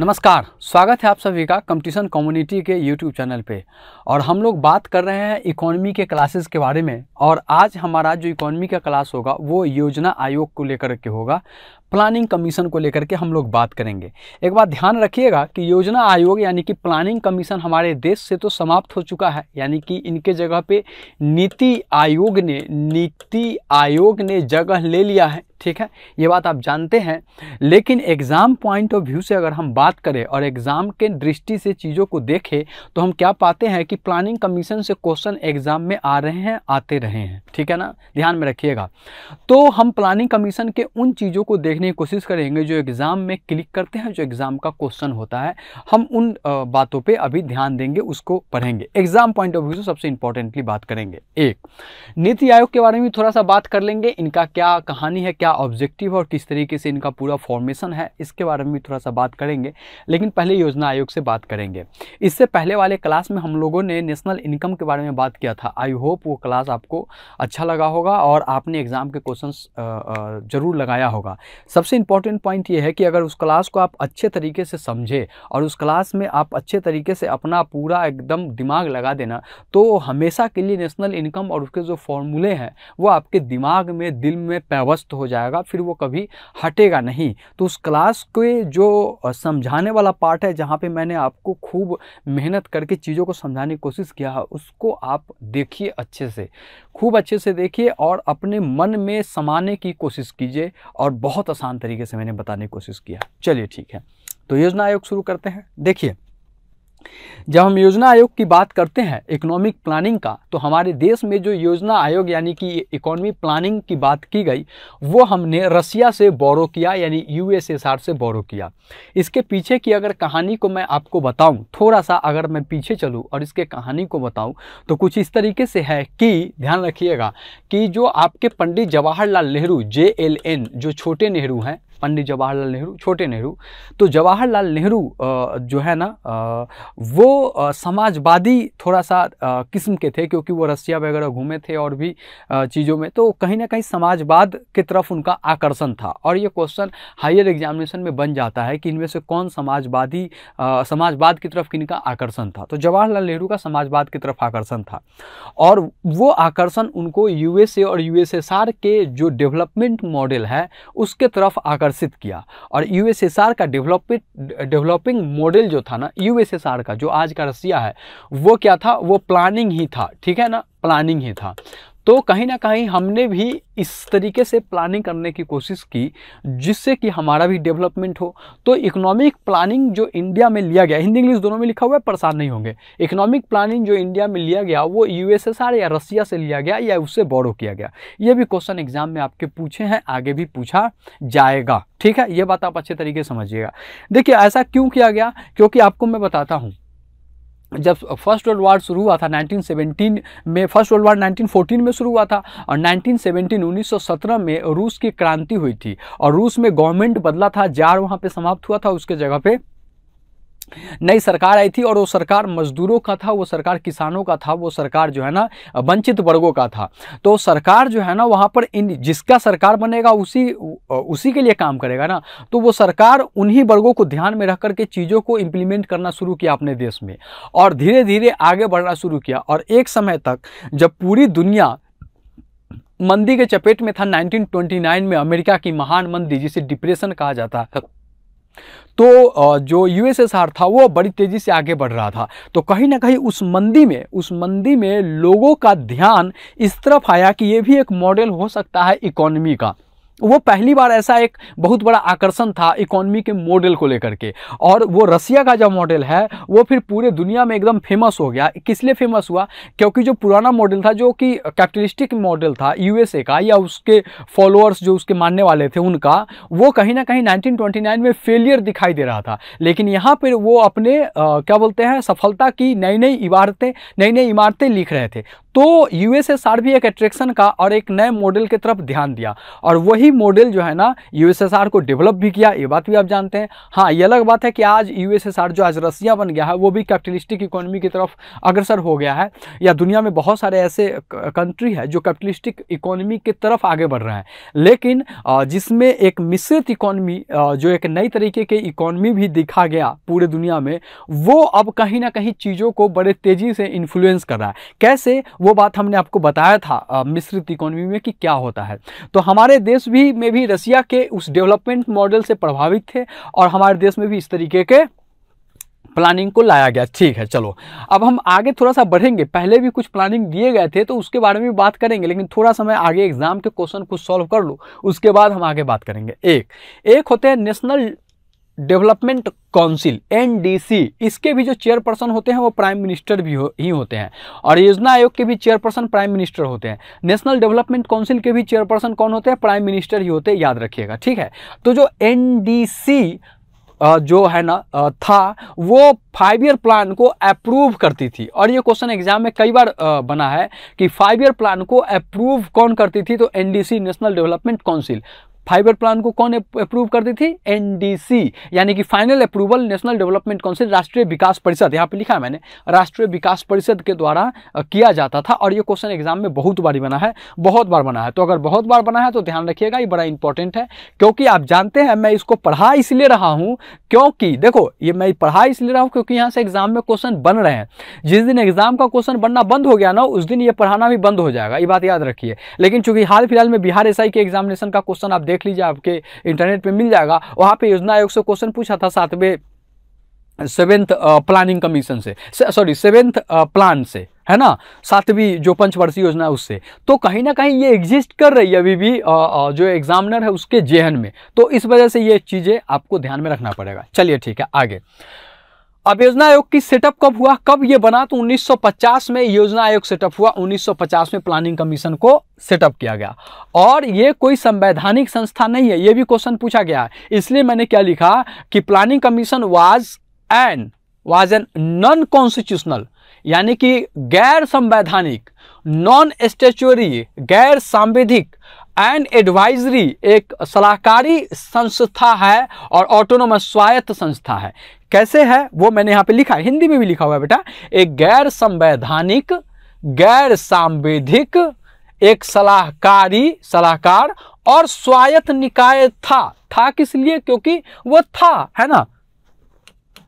नमस्कार स्वागत है आप सभी का कंपटीशन कम्युनिटी के यूट्यूब चैनल पे और हम लोग बात कर रहे हैं इकोनॉमी के क्लासेस के बारे में और आज हमारा जो इकोनॉमी का क्लास होगा वो योजना आयोग को लेकर के होगा प्लानिंग कमीशन को लेकर के हम लोग बात करेंगे एक बात ध्यान रखिएगा कि योजना आयोग यानी कि प्लानिंग कमीशन हमारे देश से तो समाप्त हो चुका है यानी कि इनके जगह पे नीति आयोग ने नीति आयोग ने जगह ले लिया है ठीक है ये बात आप जानते हैं लेकिन एग्ज़ाम पॉइंट ऑफ व्यू से अगर हम बात करें और एग्ज़ाम के दृष्टि से चीज़ों को देखें तो हम क्या पाते हैं कि प्लानिंग कमीशन से क्वेश्चन एग्ज़ाम में आ रहे हैं आते रहे हैं ठीक है ना ध्यान में रखिएगा तो हम प्लानिंग कमीशन के उन चीज़ों को देख देखने की कोशिश करेंगे जो एग्ज़ाम में क्लिक करते हैं जो एग्ज़ाम का क्वेश्चन होता है हम उन बातों पे अभी ध्यान देंगे उसको पढ़ेंगे एग्ज़ाम पॉइंट ऑफ व्यू से सबसे इंपॉर्टेंटली बात करेंगे एक नीति आयोग के बारे में थोड़ा सा बात कर लेंगे इनका क्या कहानी है क्या ऑब्जेक्टिव और किस तरीके से इनका पूरा फॉर्मेशन है इसके बारे में भी थोड़ा सा बात करेंगे लेकिन पहले योजना आयोग से बात करेंगे इससे पहले वाले क्लास में हम लोगों ने नेशनल इनकम के बारे में बात किया था आई होप वो क्लास आपको अच्छा लगा होगा और आपने एग्ज़ाम के क्वेश्चन ज़रूर लगाया होगा सबसे इम्पॉर्टेंट पॉइंट ये है कि अगर उस क्लास को आप अच्छे तरीके से समझे और उस क्लास में आप अच्छे तरीके से अपना पूरा एकदम दिमाग लगा देना तो हमेशा के लिए नेशनल इनकम और उसके जो फॉर्मूले हैं वो आपके दिमाग में दिल में पैवस्त हो जाएगा फिर वो कभी हटेगा नहीं तो उस क्लास के जो समझाने वाला पार्ट है जहाँ पर मैंने आपको खूब मेहनत करके चीज़ों को समझाने की कोशिश किया है उसको आप देखिए अच्छे से खूब अच्छे से देखिए और अपने मन में समाने की कोशिश कीजिए और बहुत आसान तरीके से मैंने बताने की कोशिश किया चलिए ठीक है तो योजना आयोग शुरू करते हैं देखिए जब हम योजना आयोग की बात करते हैं इकोनॉमिक प्लानिंग का तो हमारे देश में जो योजना आयोग यानी कि इकोनॉमी प्लानिंग की बात की गई वो हमने रसिया से बोरो किया यानी यूएसएसआर से बोरो किया इसके पीछे की अगर कहानी को मैं आपको बताऊं थोड़ा सा अगर मैं पीछे चलूं और इसके कहानी को बताऊं तो कुछ इस तरीके से है कि ध्यान रखिएगा कि जो आपके पंडित जवाहरलाल नेहरू जे जो छोटे नेहरू हैं पंडित जवाहरलाल नेहरू छोटे नेहरू तो जवाहरलाल नेहरू जो है ना वो समाजवादी थोड़ा सा किस्म के थे क्योंकि वो रसिया वगैरह घूमे थे और भी चीज़ों में तो कहीं ना कहीं समाजवाद की तरफ उनका आकर्षण था और ये क्वेश्चन हायर एग्जामिनेशन में बन जाता है कि इनमें से कौन समाजवादी समाजवाद की तरफ किनका आकर्षण था तो जवाहरलाल नेहरू का समाजवाद की तरफ आकर्षण था और वो आकर्षण उनको यूएसए और यूएसएसआर के जो डेवलपमेंट मॉडल है उसके तरफ आकर्षण आकर्षित किया और यूएसएसआर का डेवलपिंग डेवलपिंग मॉडल जो था ना यूएसएसआर का जो आज का रसिया है वो क्या था वो प्लानिंग ही था ठीक है ना प्लानिंग ही था तो कहीं ना कहीं हमने भी इस तरीके से प्लानिंग करने की कोशिश की जिससे कि हमारा भी डेवलपमेंट हो तो इकोनॉमिक प्लानिंग जो इंडिया में लिया गया हिंदी इंग्लिश दोनों में लिखा हुआ है परेशान नहीं होंगे इकोनॉमिक प्लानिंग जो इंडिया में लिया गया वो यूएसएसआर या रसिया से लिया गया या उससे बोरो किया गया ये भी क्वेश्चन एग्जाम में आपके पूछे हैं आगे भी पूछा जाएगा ठीक है ये बात आप अच्छे तरीके समझिएगा देखिए ऐसा क्यों किया गया क्योंकि आपको मैं बताता हूँ जब फर्स्ट वर्ल्ड वार शुरू हुआ था 1917 में फर्स्ट वर्ल्ड वार 1914 में शुरू हुआ था और 1917 1917 में रूस की क्रांति हुई थी और रूस में गवर्नमेंट बदला था जार वहां पे समाप्त हुआ था उसके जगह पे नई सरकार आई थी और वो सरकार मजदूरों का था वो सरकार किसानों का था वो सरकार जो है ना वंचित वर्गों का था तो सरकार जो है ना वहाँ पर इन जिसका सरकार बनेगा उसी उसी के लिए काम करेगा ना तो वो सरकार उन्हीं वर्गों को ध्यान में रख करके चीज़ों को इम्प्लीमेंट करना शुरू किया अपने देश में और धीरे धीरे आगे बढ़ना शुरू किया और एक समय तक जब पूरी दुनिया मंदी के चपेट में था 1929 में अमेरिका की महान मंदी जिसे डिप्रेशन कहा जाता है तो जो यूएसएसआर था वो बड़ी तेज़ी से आगे बढ़ रहा था तो कहीं ना कहीं उस मंदी में उस मंदी में लोगों का ध्यान इस तरफ आया कि ये भी एक मॉडल हो सकता है इकोनॉमी का वो पहली बार ऐसा एक बहुत बड़ा आकर्षण था इकोनॉमी के मॉडल को लेकर के और वो रसिया का जो मॉडल है वो फिर पूरे दुनिया में एकदम फेमस हो गया किस लिए फेमस हुआ क्योंकि जो पुराना मॉडल था जो कि कैपिटलिस्टिक मॉडल था यूएसए का या उसके फॉलोअर्स जो उसके मानने वाले थे उनका वो कहीं ना कहीं नाइनटीन में फेलियर दिखाई दे रहा था लेकिन यहाँ पर वो अपने आ, क्या बोलते हैं सफलता की नई नई इमारतें नई नई इमारतें लिख रहे थे तो यूएसएसआर भी एक अट्रैक्शन का और एक नए मॉडल की तरफ ध्यान दिया और वही मॉडल जो है ना यूएसएसआर को डेवलप भी किया ये बात भी आप जानते हैं हाँ ये अलग बात है कि आज यूएसएसआर जो आज रसिया बन गया है वो भी कैपिटलिस्टिक इकोनॉमी की तरफ अग्रसर हो गया है या दुनिया में बहुत सारे ऐसे कंट्री है जो कैपिटलिस्टिक इकोनॉमी की तरफ आगे बढ़ रहे हैं लेकिन जिसमें एक मिश्रित इकोनॉमी जो एक नई तरीके के इकोनॉमी भी दिखा गया पूरे दुनिया में वो अब कहीं ना कहीं चीज़ों को बड़े तेज़ी से इन्फ्लुएंस कर रहा है कैसे वो वो बात हमने आपको बताया था मिश्रित इकोनॉमी में कि क्या होता है तो हमारे देश भी में भी रसिया के उस डेवलपमेंट मॉडल से प्रभावित थे और हमारे देश में भी इस तरीके के प्लानिंग को लाया गया ठीक है चलो अब हम आगे थोड़ा सा बढ़ेंगे पहले भी कुछ प्लानिंग दिए गए थे तो उसके बारे में बात करेंगे लेकिन थोड़ा समय आगे एग्जाम के क्वेश्चन कुछ सॉल्व कर लो उसके बाद हम आगे बात करेंगे एक एक होते हैं नेशनल डेवलपमेंट काउंसिल एनडीसी इसके भी जो चेयरपर्सन होते हैं वो प्राइम मिनिस्टर भी हो, ही होते हैं और योजना आयोग के भी चेयरपर्सन प्राइम मिनिस्टर होते हैं नेशनल डेवलपमेंट काउंसिल के भी चेयरपर्सन कौन होते हैं प्राइम मिनिस्टर ही होते हैं याद रखिएगा ठीक है तो जो एनडीसी जो है ना था वो फाइव ईयर प्लान को अप्रूव करती थी और ये क्वेश्चन एग्जाम में कई बार बना है कि फाइव ईयर प्लान को अप्रूव कौन करती थी तो NDC national development council five year plan को कौन अप्रूव करती थी एनडीसी यानी कि final approval national development council राष्ट्रीय विकास परिषद यहाँ पे लिखा है मैंने राष्ट्रीय विकास परिषद के द्वारा किया जाता था और ये क्वेश्चन एग्जाम में बहुत बार बना है बहुत बार बना है तो अगर बहुत बार बना है तो ध्यान रखिएगा ये बड़ा इंपॉर्टेंट है क्योंकि आप जानते हैं मैं इसको पढ़ा इसलिए रहा हूं क्योंकि देखो ये मैं पढ़ा इसलिए रहा हूँ क्योंकि यहाँ से एग्जाम में क्वेश्चन बन रहे हैं जिस दिन एग्जाम का क्वेश्चन बनना बंद हो गया ना उस दिन ये पढ़ाना भी बंद हो जाएगा ये बात याद रखिए लेकिन चूंकि हाल फिलहाल में बिहार एसआई के एग्जामिनेशन का क्वेश्चन आप देख देख लीजिए आपके इंटरनेट पर मिल जाएगा वहाँ पर योजना आयोग से क्वेश्चन पूछा था सातवें सेवेंथ प्लानिंग कमीशन से सॉरी सेवेंथ प्लान से है ना सातवीं जो पंचवर्षीय योजना है उससे तो कहीं ना कहीं ये एग्जिस्ट कर रही है अभी भी आ, आ, जो एग्जामिनर है उसके जेहन में तो इस वजह से ये चीज़ें आपको ध्यान में रखना पड़ेगा चलिए ठीक है आगे अब योजना आयोग की सेटअप कब हुआ कब ये बना तो 1950 में योजना आयोग सेटअप हुआ 1950 में प्लानिंग कमीशन को सेटअप किया गया और ये कोई संवैधानिक संस्था नहीं है ये भी क्वेश्चन पूछा गया है इसलिए मैंने क्या लिखा कि planning commission was an was an non constitutional यानी कि गैर संवैधानिक नॉन स्टेचुअरी गैर सांविधिक एंड एडवाइजरी एक सलाहकारी संस्था है और ऑटोनोमस स्वायत्त संस्था है कैसे है वो मैंने यहाँ पे लिखा है हिंदी में भी लिखा हुआ है बेटा एक गैर संवैधानिक गैर सांविधिक एक सलाहकारी सलाहकार और स्वायत्त निकाय था था किस लिए क्योंकि वो था है ना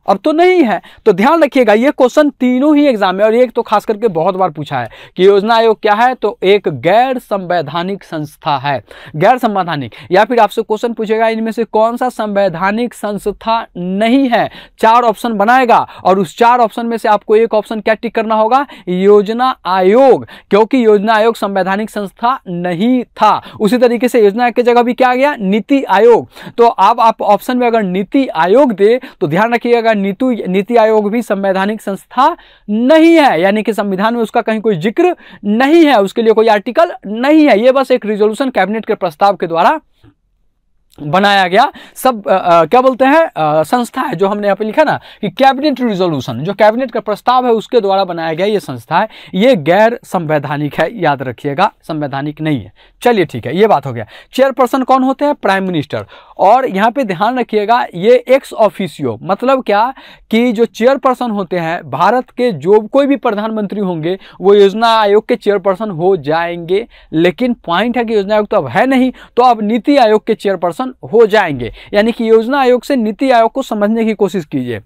अब तो नहीं है तो ध्यान रखिएगा ये क्वेश्चन तीनों ही एग्जाम में और एक तो खास करके बहुत बार पूछा है कि योजना आयोग क्या है तो एक गैर संवैधानिक संस्था है गैर संवैधानिक या फिर आपसे क्वेश्चन पूछेगा इनमें से कौन सा संवैधानिक संस्था नहीं है चार ऑप्शन बनाएगा और उस चार ऑप्शन में से आपको एक ऑप्शन क्या टिक करना होगा योजना आयोग क्योंकि योजना आयोग संवैधानिक संस्था नहीं था उसी तरीके से योजना आयोग की जगह भी क्या आ गया नीति आयोग तो आप ऑप्शन में अगर नीति आयोग दे तो ध्यान रखिएगा जाएगा नीतु नीति आयोग भी संवैधानिक संस्था नहीं है यानी कि संविधान में उसका कहीं कोई जिक्र नहीं है उसके लिए कोई आर्टिकल नहीं है ये बस एक रिजोल्यूशन कैबिनेट के प्रस्ताव के द्वारा बनाया गया सब आ, आ, क्या बोलते हैं संस्था है जो हमने यहाँ पे लिखा ना कि कैबिनेट रिजोल्यूशन जो कैबिनेट का प्रस्ताव है उसके द्वारा बनाया गया ये संस्था है ये गैर संवैधानिक है याद रखिएगा संवैधानिक नहीं है चलिए ठीक है ये बात हो गया चेयरपर्सन कौन होते हैं प्राइम मिनिस्टर और यहाँ पे ध्यान रखिएगा ये एक्स ऑफिसियो मतलब क्या कि जो चेयरपर्सन होते हैं भारत के जो कोई भी प्रधानमंत्री होंगे वो योजना आयोग के चेयरपर्सन हो जाएंगे लेकिन पॉइंट है कि योजना आयोग तो अब है नहीं तो अब नीति आयोग के चेयरपर्सन हो जाएंगे यानी कि योजना आयोग से नीति आयोग को समझने की कोशिश कीजिए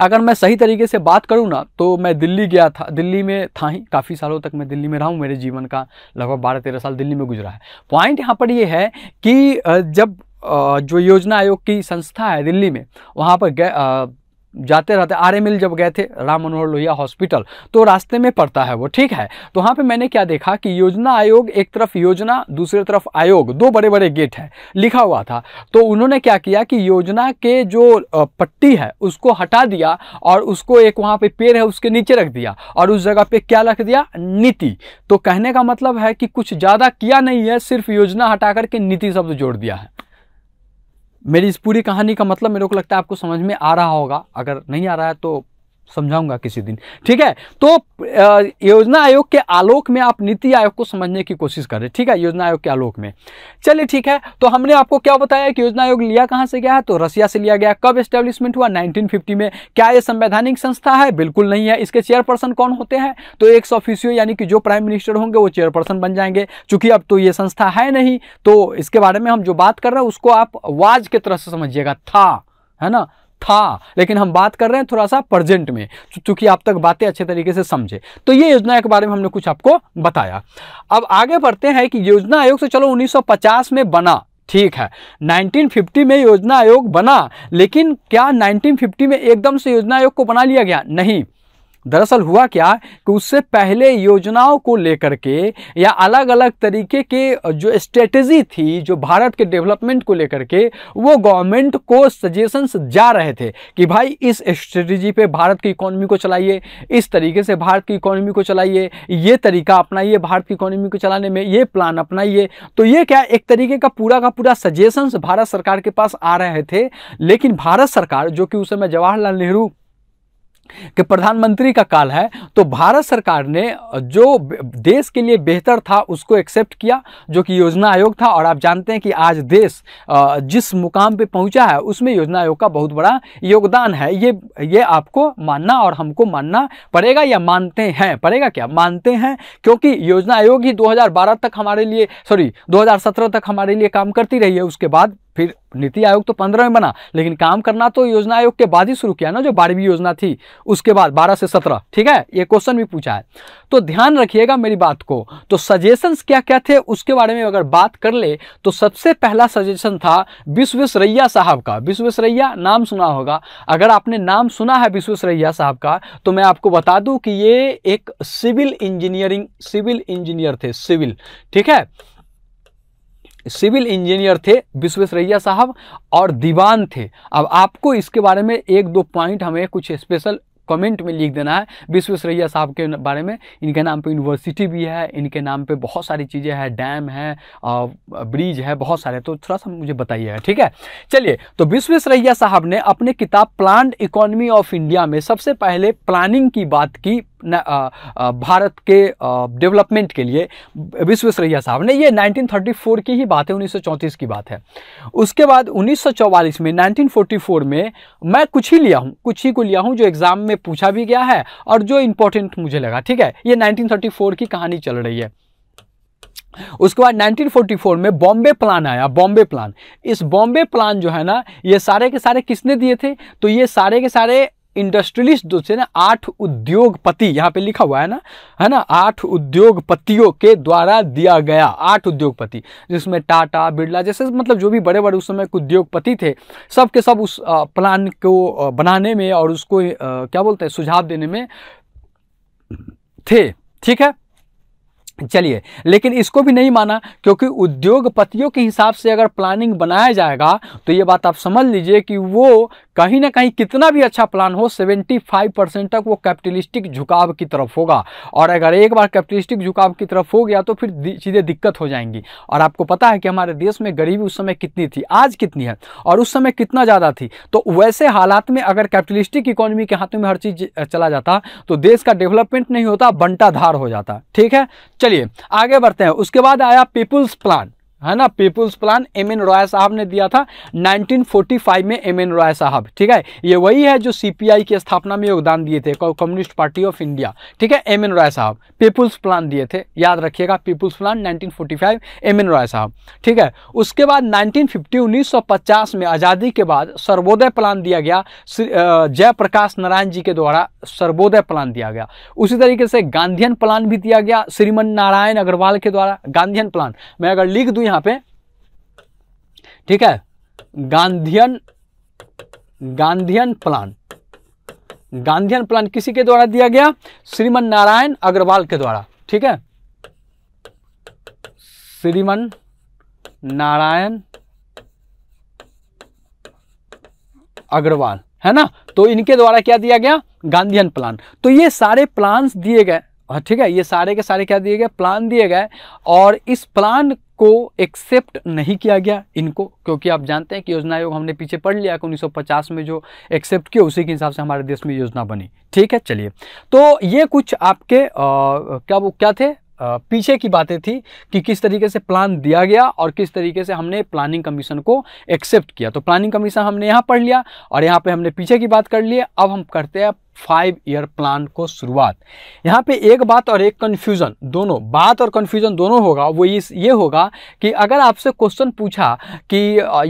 अगर मैं सही तरीके से बात करूँ ना तो मैं दिल्ली गया था दिल्ली में था ही काफ़ी सालों तक मैं दिल्ली में रहा हूँ मेरे जीवन का लगभग बारह तेरह साल दिल्ली में गुजरा है पॉइंट यहाँ पर ये है कि जब जो योजना आयोग की संस्था है दिल्ली में वहाँ पर जाते रहते आर एम जब गए थे राम मनोहर लोहिया हॉस्पिटल तो रास्ते में पड़ता है वो ठीक है तो वहाँ पे मैंने क्या देखा कि योजना आयोग एक तरफ योजना दूसरी तरफ आयोग दो बड़े बड़े गेट हैं लिखा हुआ था तो उन्होंने क्या किया कि योजना के जो पट्टी है उसको हटा दिया और उसको एक वहाँ पे पेड़ है उसके नीचे रख दिया और उस जगह पर क्या रख दिया नीति तो कहने का मतलब है कि कुछ ज़्यादा किया नहीं है सिर्फ योजना हटा करके नीति शब्द जोड़ दिया है मेरी इस पूरी कहानी का मतलब मेरे को लगता है आपको समझ में आ रहा होगा अगर नहीं आ रहा है तो समझाऊंगा किसी दिन ठीक है तो योजना आयोग के आलोक में आप नीति आयोग को समझने की कोशिश करें ठीक है योजना आयोग के आलोक में चलिए ठीक है तो हमने आपको क्या बताया कि योजना आयोग लिया कहां से गया है तो रसिया से लिया गया कब एस्टेब्लिशमेंट हुआ 1950 में क्या ये संवैधानिक संस्था है बिल्कुल नहीं है इसके चेयरपर्सन कौन होते हैं तो एक ऑफिसियो यानी कि जो प्राइम मिनिस्टर होंगे वो चेयरपर्सन बन जाएंगे चूंकि अब तो ये संस्था है नहीं तो इसके बारे में हम जो बात कर रहे हैं उसको आप वाज के तरह से समझिएगा था है ना था लेकिन हम बात कर रहे हैं थोड़ा सा प्रजेंट में चूँकि तो आप तक बातें अच्छे तरीके से समझे तो ये योजना के बारे में हमने कुछ आपको बताया अब आगे बढ़ते हैं कि योजना आयोग से चलो 1950 में बना ठीक है 1950 में योजना आयोग बना लेकिन क्या 1950 में एकदम से योजना आयोग को बना लिया गया नहीं दरअसल हुआ क्या कि उससे पहले योजनाओं को लेकर के या अलग अलग तरीके के जो स्ट्रेटजी थी जो भारत के डेवलपमेंट को लेकर के वो गवर्नमेंट को सजेशंस जा रहे थे कि भाई इस स्ट्रेटजी पे भारत की इकोनॉमी को चलाइए इस तरीके से भारत की इकोनॉमी को चलाइए ये तरीका अपनाइए भारत की इकोनॉमी को चलाने में ये प्लान अपनाइए तो ये क्या एक तरीके का पूरा का पूरा सजेशंस भारत सरकार के पास आ रहे थे लेकिन भारत सरकार जो कि उस समय जवाहरलाल नेहरू कि प्रधानमंत्री का काल है तो भारत सरकार ने जो देश के लिए बेहतर था उसको एक्सेप्ट किया जो कि योजना आयोग था और आप जानते हैं कि आज देश जिस मुकाम पे पहुंचा है उसमें योजना आयोग का बहुत बड़ा योगदान है ये ये आपको मानना और हमको मानना पड़ेगा या मानते हैं पड़ेगा क्या मानते हैं क्योंकि योजना आयोग ही दो तक हमारे लिए सॉरी दो तक हमारे लिए काम करती रही है उसके बाद फिर नीति आयोग तो पंद्रह में बना लेकिन काम करना तो योजना आयोग के बाद ही शुरू किया ना जो बारहवीं योजना थी उसके बाद बारह से सत्रह ठीक है ये क्वेश्चन भी पूछा है तो ध्यान रखिएगा मेरी बात को तो सजेशंस क्या क्या थे उसके बारे में अगर बात कर ले तो सबसे पहला सजेशन था विश्वेश्वरैया साहब का विश्वेश्वरैया नाम सुना होगा अगर आपने नाम सुना है विश्वेश्वरैया साहब का तो मैं आपको बता दूँ कि ये एक सिविल इंजीनियरिंग सिविल इंजीनियर थे सिविल ठीक है सिविल इंजीनियर थे विश्वेश्वरैया साहब और दीवान थे अब आपको इसके बारे में एक दो पॉइंट हमें कुछ स्पेशल कमेंट में लिख देना है विश्वेश्वरैया साहब के बारे में इनके नाम पे यूनिवर्सिटी भी है इनके नाम पे बहुत सारी चीज़ें हैं डैम है ब्रिज है बहुत सारे तो थोड़ा सा मुझे बताइएगा ठीक है चलिए तो विश्वेश्वरैया साहब ने अपने किताब प्लान इकोनॉमी ऑफ इंडिया में सबसे पहले प्लानिंग की बात की भारत के डेवलपमेंट के लिए विश्वेश्वरैया साहब ने ये 1934 की ही बात है 1934 की बात है उसके बाद 1944 में 1944 में मैं कुछ ही लिया हूँ कुछ ही को लिया हूँ जो एग्ज़ाम में पूछा भी गया है और जो इंपॉर्टेंट मुझे लगा ठीक है ये 1934 की कहानी चल रही है उसके बाद 1944 में बॉम्बे प्लान आया बॉम्बे प्लान इस बॉम्बे प्लान जो है ना ये सारे के सारे किसने दिए थे तो ये सारे के सारे इंडस्ट्रियलिस्ट जो थे ना आठ उद्योगपति यहाँ पे लिखा हुआ है ना है ना आठ उद्योगपतियों के द्वारा दिया गया आठ उद्योगपति जिसमें टाटा बिरला जैसे मतलब जो भी बड़े बड़े उस समय उद्योगपति थे सब के सब उस प्लान को बनाने में और उसको क्या बोलते हैं सुझाव देने में थे ठीक है चलिए लेकिन इसको भी नहीं माना क्योंकि उद्योगपतियों के हिसाब से अगर प्लानिंग बनाया जाएगा तो ये बात आप समझ लीजिए कि वो कहीं ना कहीं कितना भी अच्छा प्लान हो 75 परसेंट तक वो कैपिटलिस्टिक झुकाव की तरफ होगा और अगर एक बार कैपिटलिस्टिक झुकाव की तरफ हो गया तो फिर चीज़ें दिक्कत हो जाएंगी और आपको पता है कि हमारे देश में गरीबी उस समय कितनी थी आज कितनी है और उस समय कितना ज़्यादा थी तो वैसे हालात में अगर कैपिटलिस्टिक इकोनॉमी के हाथों में हर चीज़ चला जाता तो देश का डेवलपमेंट नहीं होता बंटाधार हो जाता ठीक है चलिए आगे बढ़ते हैं उसके बाद आया पीपुल्स प्लान है ना people's plan M N Roy साहब ने दिया था 1945 में एम एन रॉय साहब ठीक है ये वही है जो सीपीआई की स्थापना में योगदान दिए थे कम्युनिस्ट पार्टी ऑफ इंडिया ठीक है एम एन रॉय साहब पीपुल्स प्लान दिए थे याद रखिएगा people's plan 1945 M N Roy साहब ठीक है उसके बाद 1950 1950 में आज़ादी के बाद सर्वोदय प्लान दिया गया जयप्रकाश नारायण जी के द्वारा सर्वोदय प्लान दिया गया उसी तरीके से गांधी प्लान भी दिया गया श्रीमन नारायण अग्रवाल के द्वारा गांधियन प्लान मैं अगर लिख दूँ यहाँ पे ठीक है गांधियन गांधियन प्लान गांधियन प्लान किसी के द्वारा दिया गया श्रीमन नारायण अग्रवाल के द्वारा ठीक है श्रीमन नारायण अग्रवाल है ना तो इनके द्वारा क्या दिया गया गांधीयन प्लान तो ये सारे प्लान्स दिए गए हाँ, ठीक है ये सारे के सारे क्या दिए गए प्लान दिए गए और इस प्लान को एक्सेप्ट नहीं किया गया इनको क्योंकि आप जानते हैं कि योजना आयोग हमने पीछे पढ़ लिया कि 1950 में जो एक्सेप्ट किया उसी के हिसाब से हमारे देश में योजना बनी ठीक है चलिए तो ये कुछ आपके आ, क्या वो क्या थे पीछे की बातें थी कि किस तरीके से प्लान दिया गया और किस तरीके से हमने प्लानिंग कमीशन को एक्सेप्ट किया तो प्लानिंग कमीशन हमने यहाँ पढ़ लिया और यहाँ पे हमने पीछे की बात कर ली अब हम करते हैं फाइव ईयर प्लान को शुरुआत यहाँ पे एक बात और एक कन्फ्यूज़न दोनों बात और कन्फ्यूज़न दोनों होगा वो इस ये होगा कि अगर आपसे क्वेश्चन पूछा कि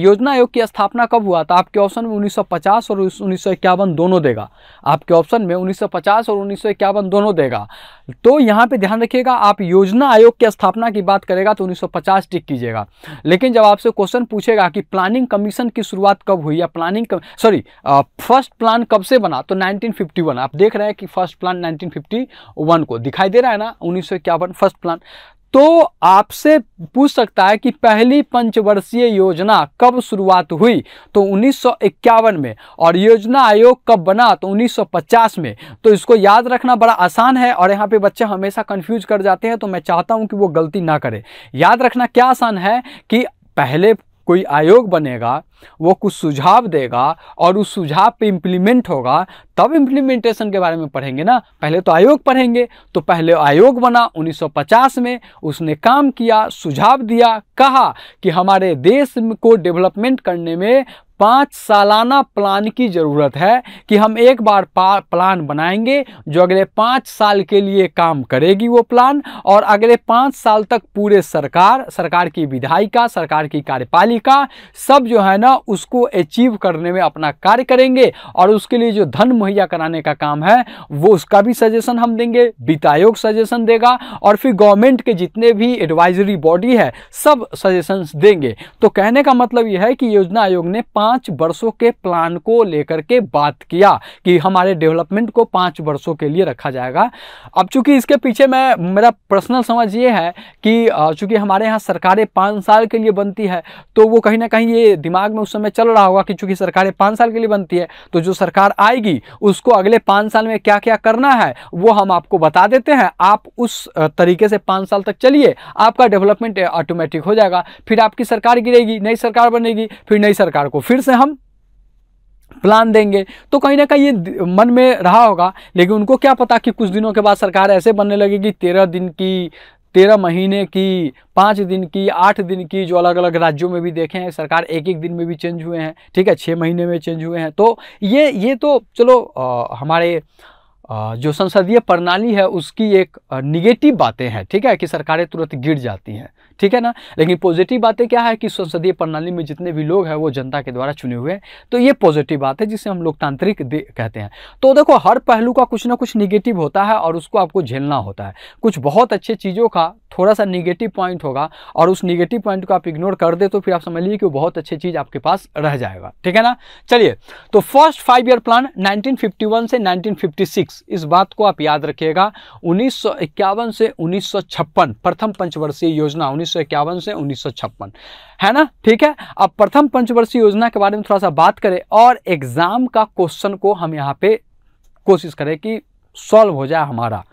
योजना आयोग की स्थापना कब हुआ था आपके ऑप्शन में 1950 और उन्नीस दोनों देगा आपके ऑप्शन में 1950 और उन्नीस दोनों देगा तो यहाँ पे ध्यान रखिएगा आप योजना आयोग की स्थापना की बात करेगा तो उन्नीस टिक कीजिएगा लेकिन जब आपसे क्वेश्चन पूछेगा कि प्लानिंग कमीशन की शुरुआत कब हुई या प्लानिंग सॉरी फर्स्ट प्लान कब से बना तो नाइनटीन 1951 आप देख रहे हैं कि फर्स्ट प्लान 1951 को दिखाई दे रहा है ना उन्नीस फर्स्ट प्लान तो आपसे पूछ सकता है कि पहली पंचवर्षीय योजना कब शुरुआत हुई तो 1951 में और योजना आयोग कब बना तो 1950 में तो इसको याद रखना बड़ा आसान है और यहाँ पे बच्चे हमेशा कंफ्यूज कर जाते हैं तो मैं चाहता हूँ कि वो गलती ना करें याद रखना क्या आसान है कि पहले कोई आयोग बनेगा वो कुछ सुझाव देगा और उस सुझाव पे इम्प्लीमेंट होगा तब इम्प्लीमेंटेशन के बारे में पढ़ेंगे ना पहले तो आयोग पढ़ेंगे तो पहले आयोग बना 1950 में उसने काम किया सुझाव दिया कहा कि हमारे देश को डेवलपमेंट करने में पाँच सालाना प्लान की ज़रूरत है कि हम एक बार प्लान बनाएंगे जो अगले पाँच साल के लिए काम करेगी वो प्लान और अगले पाँच साल तक पूरे सरकार सरकार की विधायिका सरकार की कार्यपालिका सब जो है ना उसको अचीव करने में अपना कार्य करेंगे और उसके लिए जो धन मुहैया कराने का काम है वो उसका भी सजेशन हम देंगे वित्त आयोग सजेशन देगा और फिर गवर्नमेंट के जितने भी एडवाइजरी बॉडी है सब सजेशन देंगे तो कहने का मतलब यह है कि योजना आयोग ने पाँच पांच वर्षों के प्लान को लेकर के बात किया कि हमारे डेवलपमेंट को पांच वर्षों के लिए रखा जाएगा अब चूंकि इसके पीछे मैं मेरा पर्सनल समझ ये है कि चूंकि हमारे यहाँ सरकारें पांच साल के लिए बनती है तो वो कहीं ना कहीं ये दिमाग में उस समय चल रहा होगा कि चूंकि सरकारें पांच साल के लिए बनती है तो जो सरकार आएगी उसको अगले पांच साल में क्या क्या करना है वो हम आपको बता देते हैं आप उस तरीके से पांच साल तक चलिए आपका डेवलपमेंट ऑटोमेटिक हो जाएगा फिर आपकी सरकार गिरेगी नई सरकार बनेगी फिर नई सरकार को फिर से हम प्लान देंगे तो कहीं ना कहीं ये मन में रहा होगा लेकिन उनको क्या पता कि कुछ दिनों के बाद सरकार ऐसे बनने लगेगी तेरह दिन की तेरह महीने की पाँच दिन की आठ दिन की जो अलग अलग राज्यों में भी देखे हैं सरकार एक एक दिन में भी चेंज हुए हैं ठीक है छः महीने में चेंज हुए हैं तो ये ये तो चलो आ, हमारे आ, जो संसदीय प्रणाली है उसकी एक निगेटिव बातें हैं ठीक है कि सरकारें तुरंत गिर जाती हैं ठीक है ना लेकिन पॉजिटिव बातें क्या है कि संसदीय प्रणाली में जितने भी लोग हैं वो जनता के द्वारा चुने हुए हैं तो ये पॉजिटिव बात है जिसे हम लोकतांत्रिक कहते हैं तो देखो हर पहलू का कुछ ना कुछ निगेटिव होता है और उसको आपको झेलना होता है कुछ बहुत अच्छे चीज़ों का थोड़ा सा निगेटिव पॉइंट होगा और उस निगेटिव पॉइंट को आप इग्नोर कर दे तो फिर आप समझ लीजिए कि बहुत अच्छी चीज़ आपके पास रह जाएगा ठीक है ना चलिए तो फर्स्ट फाइव ईयर प्लान 1951 से 1956 इस बात को आप याद रखिएगा उन्नीस से उन्नीस प्रथम पंचवर्षीय योजना 1951 से उन्नीस है ना ठीक है अब प्रथम पंचवर्षीय योजना के बारे में थोड़ा सा बात करें और एग्जाम का क्वेश्चन को हम यहाँ पे कोशिश करें कि सॉल्व हो जाए हमारा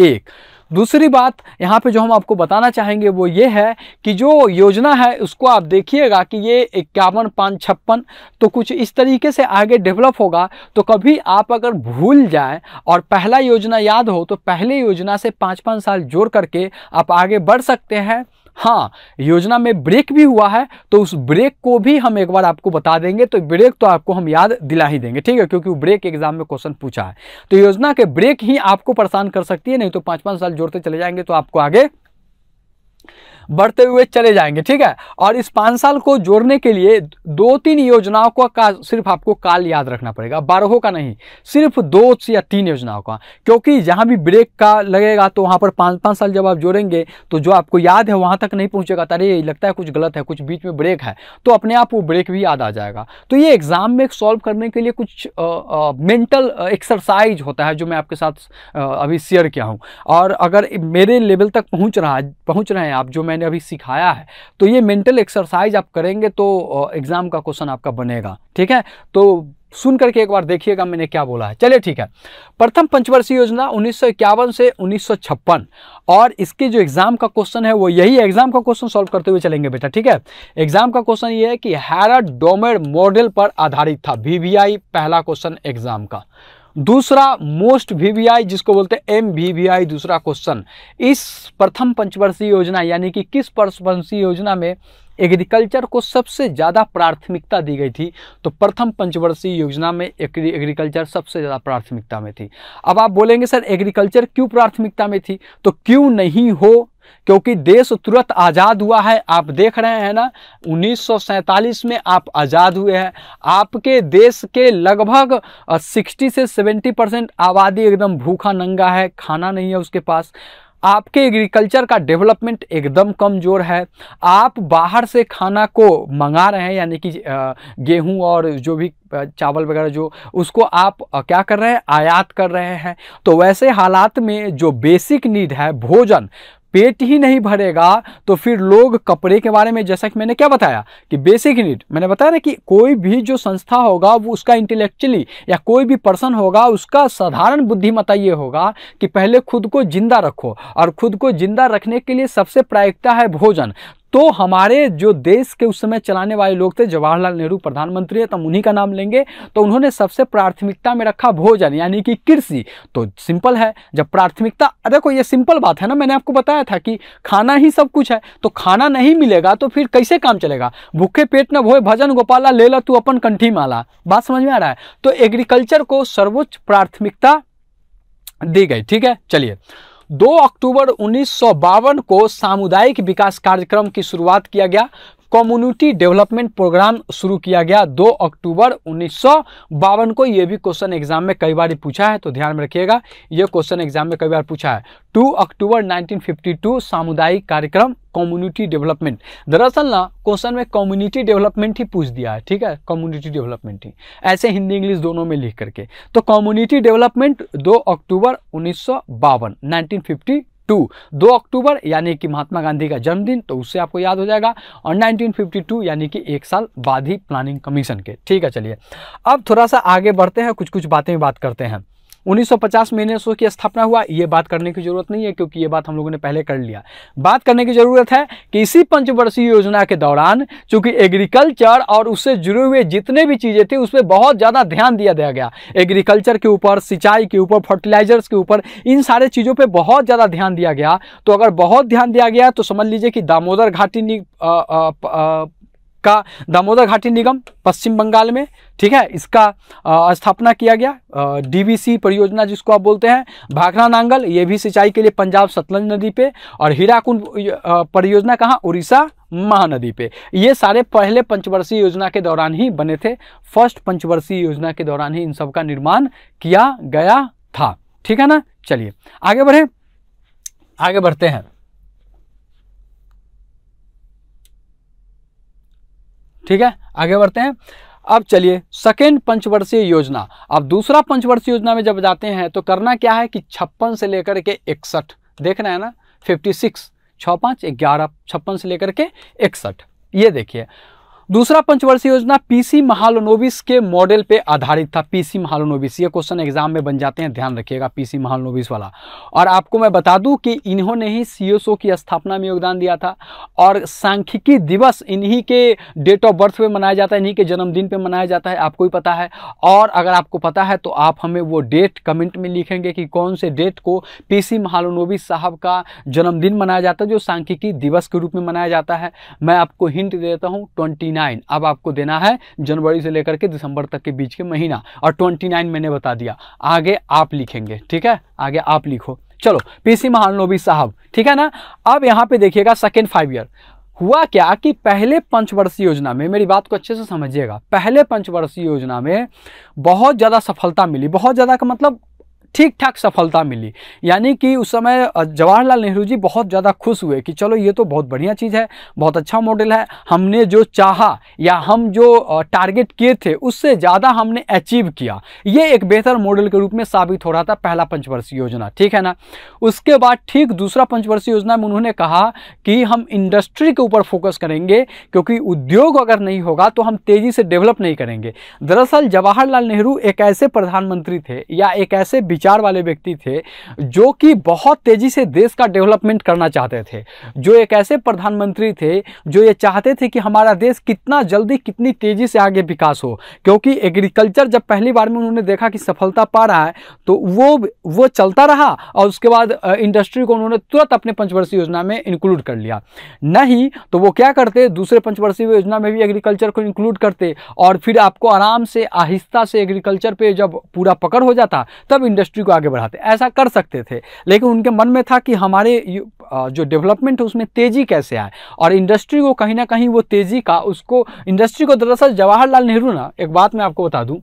एक दूसरी बात यहाँ पे जो हम आपको बताना चाहेंगे वो ये है कि जो योजना है उसको आप देखिएगा कि ये इक्यावन पाँच छप्पन तो कुछ इस तरीके से आगे डेवलप होगा तो कभी आप अगर भूल जाए और पहला योजना याद हो तो पहले योजना से पाँच पाँच साल जोड़ करके आप आगे बढ़ सकते हैं हाँ योजना में ब्रेक भी हुआ है तो उस ब्रेक को भी हम एक बार आपको बता देंगे तो ब्रेक तो आपको हम याद दिला ही देंगे ठीक है क्योंकि ब्रेक एग्जाम में क्वेश्चन पूछा है तो योजना के ब्रेक ही आपको परेशान कर सकती है नहीं तो पांच पांच साल जोड़ते चले जाएंगे तो आपको आगे बढ़ते हुए चले जाएंगे ठीक है और इस पाँच साल को जोड़ने के लिए दो तीन योजनाओं का, का सिर्फ आपको काल याद रखना पड़ेगा बारहों का नहीं सिर्फ दो या तीन योजनाओं का क्योंकि जहाँ भी ब्रेक का लगेगा तो वहाँ पर पाँच पाँच साल जब आप जोड़ेंगे तो जो आपको याद है वहाँ तक नहीं पहुँचेगा तो अरे लगता है कुछ गलत है कुछ बीच में ब्रेक है तो अपने आप वो ब्रेक भी याद आ जाएगा तो ये एग्ज़ाम में सॉल्व करने के लिए कुछ मेंटल एक्सरसाइज होता है जो मैं आपके साथ अभी शेयर किया हूँ और अगर मेरे लेवल तक पहुँच रहा पहुँच रहे हैं आप जो मैं मैंने अभी सिखाया है तो ये मेंटल एक्सरसाइज आप करेंगे तो एग्ज़ाम का क्वेश्चन आपका बनेगा ठीक है तो सुन करके एक बार देखिएगा मैंने क्या बोला है चलिए ठीक है प्रथम पंचवर्षीय योजना उन्नीस से उन्नीस और इसके जो एग्ज़ाम का क्वेश्चन है वो यही एग्ज़ाम का क्वेश्चन सॉल्व करते हुए चलेंगे बेटा ठीक है एग्ज़ाम का क्वेश्चन ये है कि हैरड डोमेड मॉडल पर आधारित था वी पहला क्वेश्चन एग्ज़ाम का दूसरा मोस्ट वीवीआई जिसको बोलते हैं एम आई दूसरा क्वेश्चन इस प्रथम पंचवर्षीय योजना यानी कि किस पंचवर्षीय योजना में एग्रीकल्चर को सबसे ज़्यादा प्राथमिकता दी गई थी तो प्रथम पंचवर्षीय योजना में एग्रीकल्चर सबसे ज़्यादा प्राथमिकता में थी अब आप बोलेंगे सर एग्रीकल्चर क्यों प्राथमिकता में थी तो क्यों नहीं हो क्योंकि देश तुरंत आज़ाद हुआ है आप देख रहे हैं ना उन्नीस में आप आज़ाद हुए हैं आपके देश के लगभग 60 से 70 परसेंट आबादी एकदम भूखा नंगा है खाना नहीं है उसके पास आपके एग्रीकल्चर का डेवलपमेंट एकदम कमज़ोर है आप बाहर से खाना को मंगा रहे हैं यानी कि गेहूं और जो भी चावल वगैरह जो उसको आप क्या कर रहे हैं आयात कर रहे हैं तो वैसे हालात में जो बेसिक नीड है भोजन पेट ही नहीं भरेगा तो फिर लोग कपड़े के बारे में जैसा कि मैंने क्या बताया कि बेसिक नीड मैंने बताया ना कि कोई भी जो संस्था होगा वो उसका इंटेलेक्चुअली या कोई भी पर्सन होगा उसका साधारण बुद्धिमता ये होगा कि पहले खुद को जिंदा रखो और खुद को जिंदा रखने के लिए सबसे प्रायिकता है भोजन तो हमारे जो देश के उस समय चलाने वाले लोग थे जवाहरलाल नेहरू प्रधानमंत्री है तो हम उन्हीं का नाम लेंगे तो उन्होंने सबसे प्राथमिकता में रखा भोजन यानी कि कृषि तो सिंपल है जब प्राथमिकता देखो ये सिंपल बात है ना मैंने आपको बताया था कि खाना ही सब कुछ है तो खाना नहीं मिलेगा तो फिर कैसे काम चलेगा भूखे पेट न भोए भजन गोपाला ले ला तू अपन कंठी माला बात समझ में आ रहा है तो एग्रीकल्चर को सर्वोच्च प्राथमिकता दी गई ठीक है चलिए 2 अक्टूबर उन्नीस को सामुदायिक विकास कार्यक्रम की शुरुआत किया गया कम्युनिटी डेवलपमेंट प्रोग्राम शुरू किया गया 2 अक्टूबर उन्नीस को ये भी क्वेश्चन एग्जाम में कई बार पूछा है तो ध्यान में रखिएगा ये क्वेश्चन एग्जाम में कई बार पूछा है 2 अक्टूबर 1952 सामुदायिक कार्यक्रम कम्युनिटी डेवलपमेंट दरअसल ना क्वेश्चन में कम्युनिटी डेवलपमेंट ही पूछ दिया है ठीक है कम्युनिटी डेवलपमेंट ही ऐसे हिंदी इंग्लिश दोनों में लिख करके तो कम्युनिटी डेवलपमेंट 2 अक्टूबर उन्नीस सौ टू दो अक्टूबर यानी कि महात्मा गांधी का जन्मदिन तो उससे आपको याद हो जाएगा और 1952 यानी कि एक साल बाद ही प्लानिंग कमीशन के ठीक है चलिए अब थोड़ा सा आगे बढ़ते हैं कुछ कुछ बातें बात करते हैं 1950 में यूनेस्को की स्थापना हुआ ये बात करने की जरूरत नहीं है क्योंकि ये बात हम लोगों ने पहले कर लिया बात करने की जरूरत है कि इसी पंचवर्षीय योजना के दौरान चूंकि एग्रीकल्चर और उससे जुड़े हुए जितने भी चीज़ें थी उस पर बहुत ज़्यादा ध्यान दिया दिया गया एग्रीकल्चर के ऊपर सिंचाई के ऊपर फर्टिलाइजर्स के ऊपर इन सारे चीज़ों पर बहुत ज़्यादा ध्यान दिया गया तो अगर बहुत ध्यान दिया गया तो समझ लीजिए कि दामोदर घाटी का दामोदर घाटी निगम पश्चिम बंगाल में ठीक है इसका स्थापना किया गया डीवीसी परियोजना जिसको आप बोलते हैं भाखरा नांगल ये भी सिंचाई के लिए पंजाब सतलज नदी पे और हीराकुंड परियोजना कहाँ उड़ीसा महानदी पे ये सारे पहले पंचवर्षीय योजना के दौरान ही बने थे फर्स्ट पंचवर्षीय योजना के दौरान ही इन सब का निर्माण किया गया था ठीक है ना चलिए आगे बढ़े आगे बढ़ते हैं ठीक है आगे बढ़ते हैं अब चलिए सेकेंड पंचवर्षीय योजना अब दूसरा पंचवर्षीय योजना में जब जाते हैं तो करना क्या है कि छप्पन से लेकर के इकसठ देखना है ना फिफ्टी सिक्स छः पाँच ग्यारह छप्पन से लेकर के इकसठ ये देखिए दूसरा पंचवर्षीय योजना पीसी महालोनोविस के मॉडल पे आधारित था पीसी महालोनोविस ये क्वेश्चन एग्जाम में बन जाते हैं ध्यान रखिएगा पीसी महालोनोविस वाला और आपको मैं बता दूं कि इन्होंने ही सीएसओ की स्थापना में योगदान दिया था और सांख्यिकी दिवस इन्हीं के डेट ऑफ बर्थ पे मनाया जाता है इन्हीं के जन्मदिन पर मनाया जाता है आपको ही पता है और अगर आपको पता है तो आप हमें वो डेट कमेंट में लिखेंगे कि कौन से डेट को पी महालोनोविस साहब का जन्मदिन मनाया जाता है जो सांख्यिकी दिवस के रूप में मनाया जाता है मैं आपको हिंट देता हूँ ट्वेंटी 29 अब आपको देना है जनवरी से लेकर के दिसंबर तक के बीच के महीना और 29 मैंने बता दिया आगे आप लिखेंगे ठीक है आगे आप लिखो चलो पीसी महानोबी साहब ठीक है ना अब यहाँ पे देखिएगा सेकेंड फाइव ईयर हुआ क्या कि पहले पंचवर्षीय योजना में मेरी बात को अच्छे से समझिएगा पहले पंचवर्षीय योजना में बहुत ज़्यादा सफलता मिली बहुत ज़्यादा का मतलब ठीक ठाक सफलता मिली यानी कि उस समय जवाहरलाल नेहरू जी बहुत ज़्यादा खुश हुए कि चलो ये तो बहुत बढ़िया चीज़ है बहुत अच्छा मॉडल है हमने जो चाहा या हम जो टारगेट किए थे उससे ज़्यादा हमने अचीव किया ये एक बेहतर मॉडल के रूप में साबित हो रहा था पहला पंचवर्षीय योजना ठीक है ना उसके बाद ठीक दूसरा पंचवर्षीय योजना में उन्होंने कहा कि हम इंडस्ट्री के ऊपर फोकस करेंगे क्योंकि उद्योग अगर नहीं होगा तो हम तेज़ी से डेवलप नहीं करेंगे दरअसल जवाहरलाल नेहरू एक ऐसे प्रधानमंत्री थे या एक ऐसे विचार वाले व्यक्ति थे जो कि बहुत तेज़ी से देश का डेवलपमेंट करना चाहते थे जो एक ऐसे प्रधानमंत्री थे जो ये चाहते थे कि हमारा देश कितना जल्दी कितनी तेज़ी से आगे विकास हो क्योंकि एग्रीकल्चर जब पहली बार में उन्होंने देखा कि सफलता पा रहा है तो वो वो चलता रहा और उसके बाद इंडस्ट्री को उन्होंने तुरंत अपने पंचवर्षीय योजना में इंक्लूड कर लिया नहीं तो वो क्या करते दूसरे पंचवर्षीय योजना में भी एग्रीकल्चर को इंक्लूड करते और फिर आपको आराम से आहिस्ता से एग्रीकल्चर पर जब पूरा पकड़ हो जाता तब इंडस्ट्री इंडस्ट्री को आगे बढ़ाते ऐसा कर सकते थे लेकिन उनके मन में था कि हमारे जो डेवलपमेंट है उसमें तेज़ी कैसे आए और इंडस्ट्री को कहीं ना कहीं वो तेज़ी का उसको इंडस्ट्री को दरअसल जवाहरलाल नेहरू ना एक बात मैं आपको बता दूं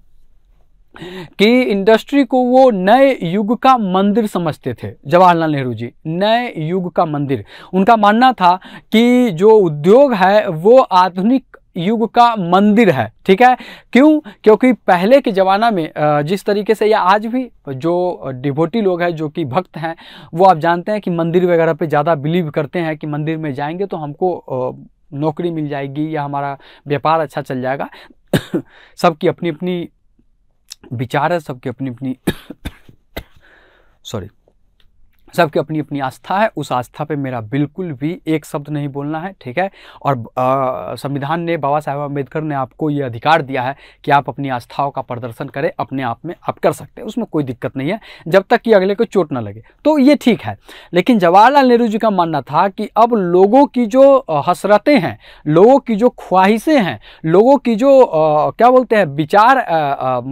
कि इंडस्ट्री को वो नए युग का मंदिर समझते थे जवाहरलाल नेहरू जी नए युग का मंदिर उनका मानना था कि जो उद्योग है वो आधुनिक युग का मंदिर है ठीक है क्यों क्योंकि पहले के ज़माना में जिस तरीके से या आज भी जो डिबोटी लोग हैं जो कि भक्त हैं वो आप जानते हैं कि मंदिर वगैरह पे ज़्यादा बिलीव करते हैं कि मंदिर में जाएंगे तो हमको नौकरी मिल जाएगी या हमारा व्यापार अच्छा चल जाएगा सबकी अपनी अपनी विचार है सबकी अपनी अपनी सॉरी सबकी अपनी अपनी आस्था है उस आस्था पे मेरा बिल्कुल भी एक शब्द नहीं बोलना है ठीक है और संविधान ने बाबा साहेब अम्बेडकर ने आपको ये अधिकार दिया है कि आप अपनी आस्थाओं का प्रदर्शन करें अपने आप में आप कर सकते हैं उसमें कोई दिक्कत नहीं है जब तक कि अगले को चोट ना लगे तो ये ठीक है लेकिन जवाहरलाल नेहरू जी का मानना था कि अब लोगों की जो हसरतें हैं लोगों की जो ख्वाहिशें हैं लोगों की जो क्या बोलते हैं विचार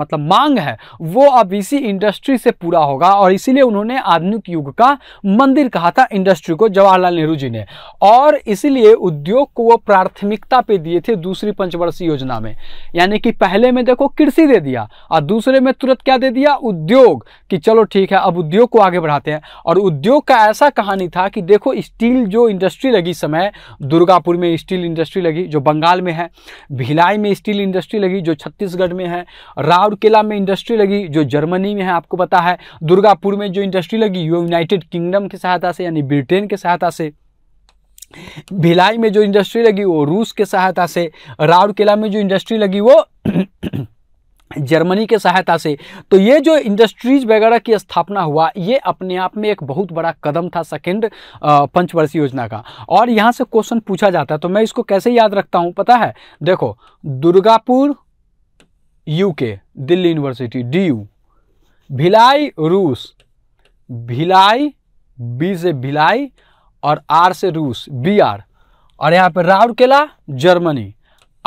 मतलब मांग है वो अब इसी इंडस्ट्री से पूरा होगा और इसीलिए उन्होंने आधुनिक युग का था मंदिर कहा था इंडस्ट्री को जवाहरलाल नेहरू जी ने और इसीलिए उद्योग को वो प्राथमिकता पे दिए थे दूसरी पंचवर्षीय योजना में यानी कि पहले में देखो कृषि दे दिया और दूसरे में तुरंत क्या दे दिया उद्योग कि चलो ठीक है अब उद्योग को आगे बढ़ाते हैं और उद्योग का ऐसा कहानी था कि देखो स्टील जो इंडस्ट्री लगी समय दुर्गापुर में स्टील इंडस्ट्री लगी जो बंगाल में है भिलाई में स्टील इंडस्ट्री लगी जो छत्तीसगढ़ में है राउरकेला में इंडस्ट्री लगी जो जर्मनी में है आपको पता है दुर्गापुर में जो इंडस्ट्री लगी यूनाइटेड यूनाइटेड किंगडम की सहायता से यानी ब्रिटेन की सहायता से भिलाई में जो इंडस्ट्री लगी वो रूस के सहायता से राउरकेला में जो इंडस्ट्री लगी वो जर्मनी के सहायता से तो ये जो इंडस्ट्रीज वगैरह की स्थापना हुआ ये अपने आप में एक बहुत बड़ा कदम था सेकेंड पंचवर्षीय योजना का और यहाँ से क्वेश्चन पूछा जाता है तो मैं इसको कैसे याद रखता हूँ पता है देखो Durgapur UK Delhi university D U Bhilai रूस भिलाई बी से भिलाई और आर से रूस बी आर और यहाँ पे राउरकेला जर्मनी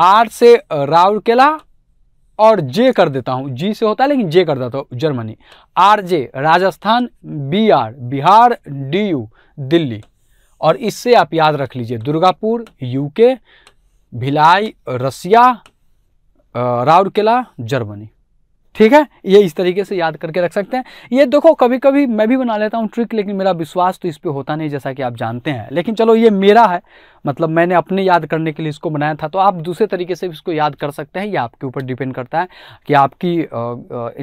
आर से राउरकेला और जे कर देता हूँ जी से होता है लेकिन जे कर देता हूँ Germany R J Rajasthan B R Bihar D U Delhi और इससे आप याद रख लीजिए Durgapur UK Bhilai Russia Rourkela Germany ठीक है ये इस तरीके से याद करके रख सकते हैं ये देखो कभी कभी मैं भी बना लेता हूँ ट्रिक लेकिन मेरा विश्वास तो इस पर होता नहीं जैसा कि आप जानते हैं लेकिन चलो ये मेरा है मतलब मैंने अपने याद करने के लिए इसको बनाया था तो आप दूसरे तरीके से इसको याद कर सकते हैं ये आपके ऊपर डिपेंड करता है कि आपकी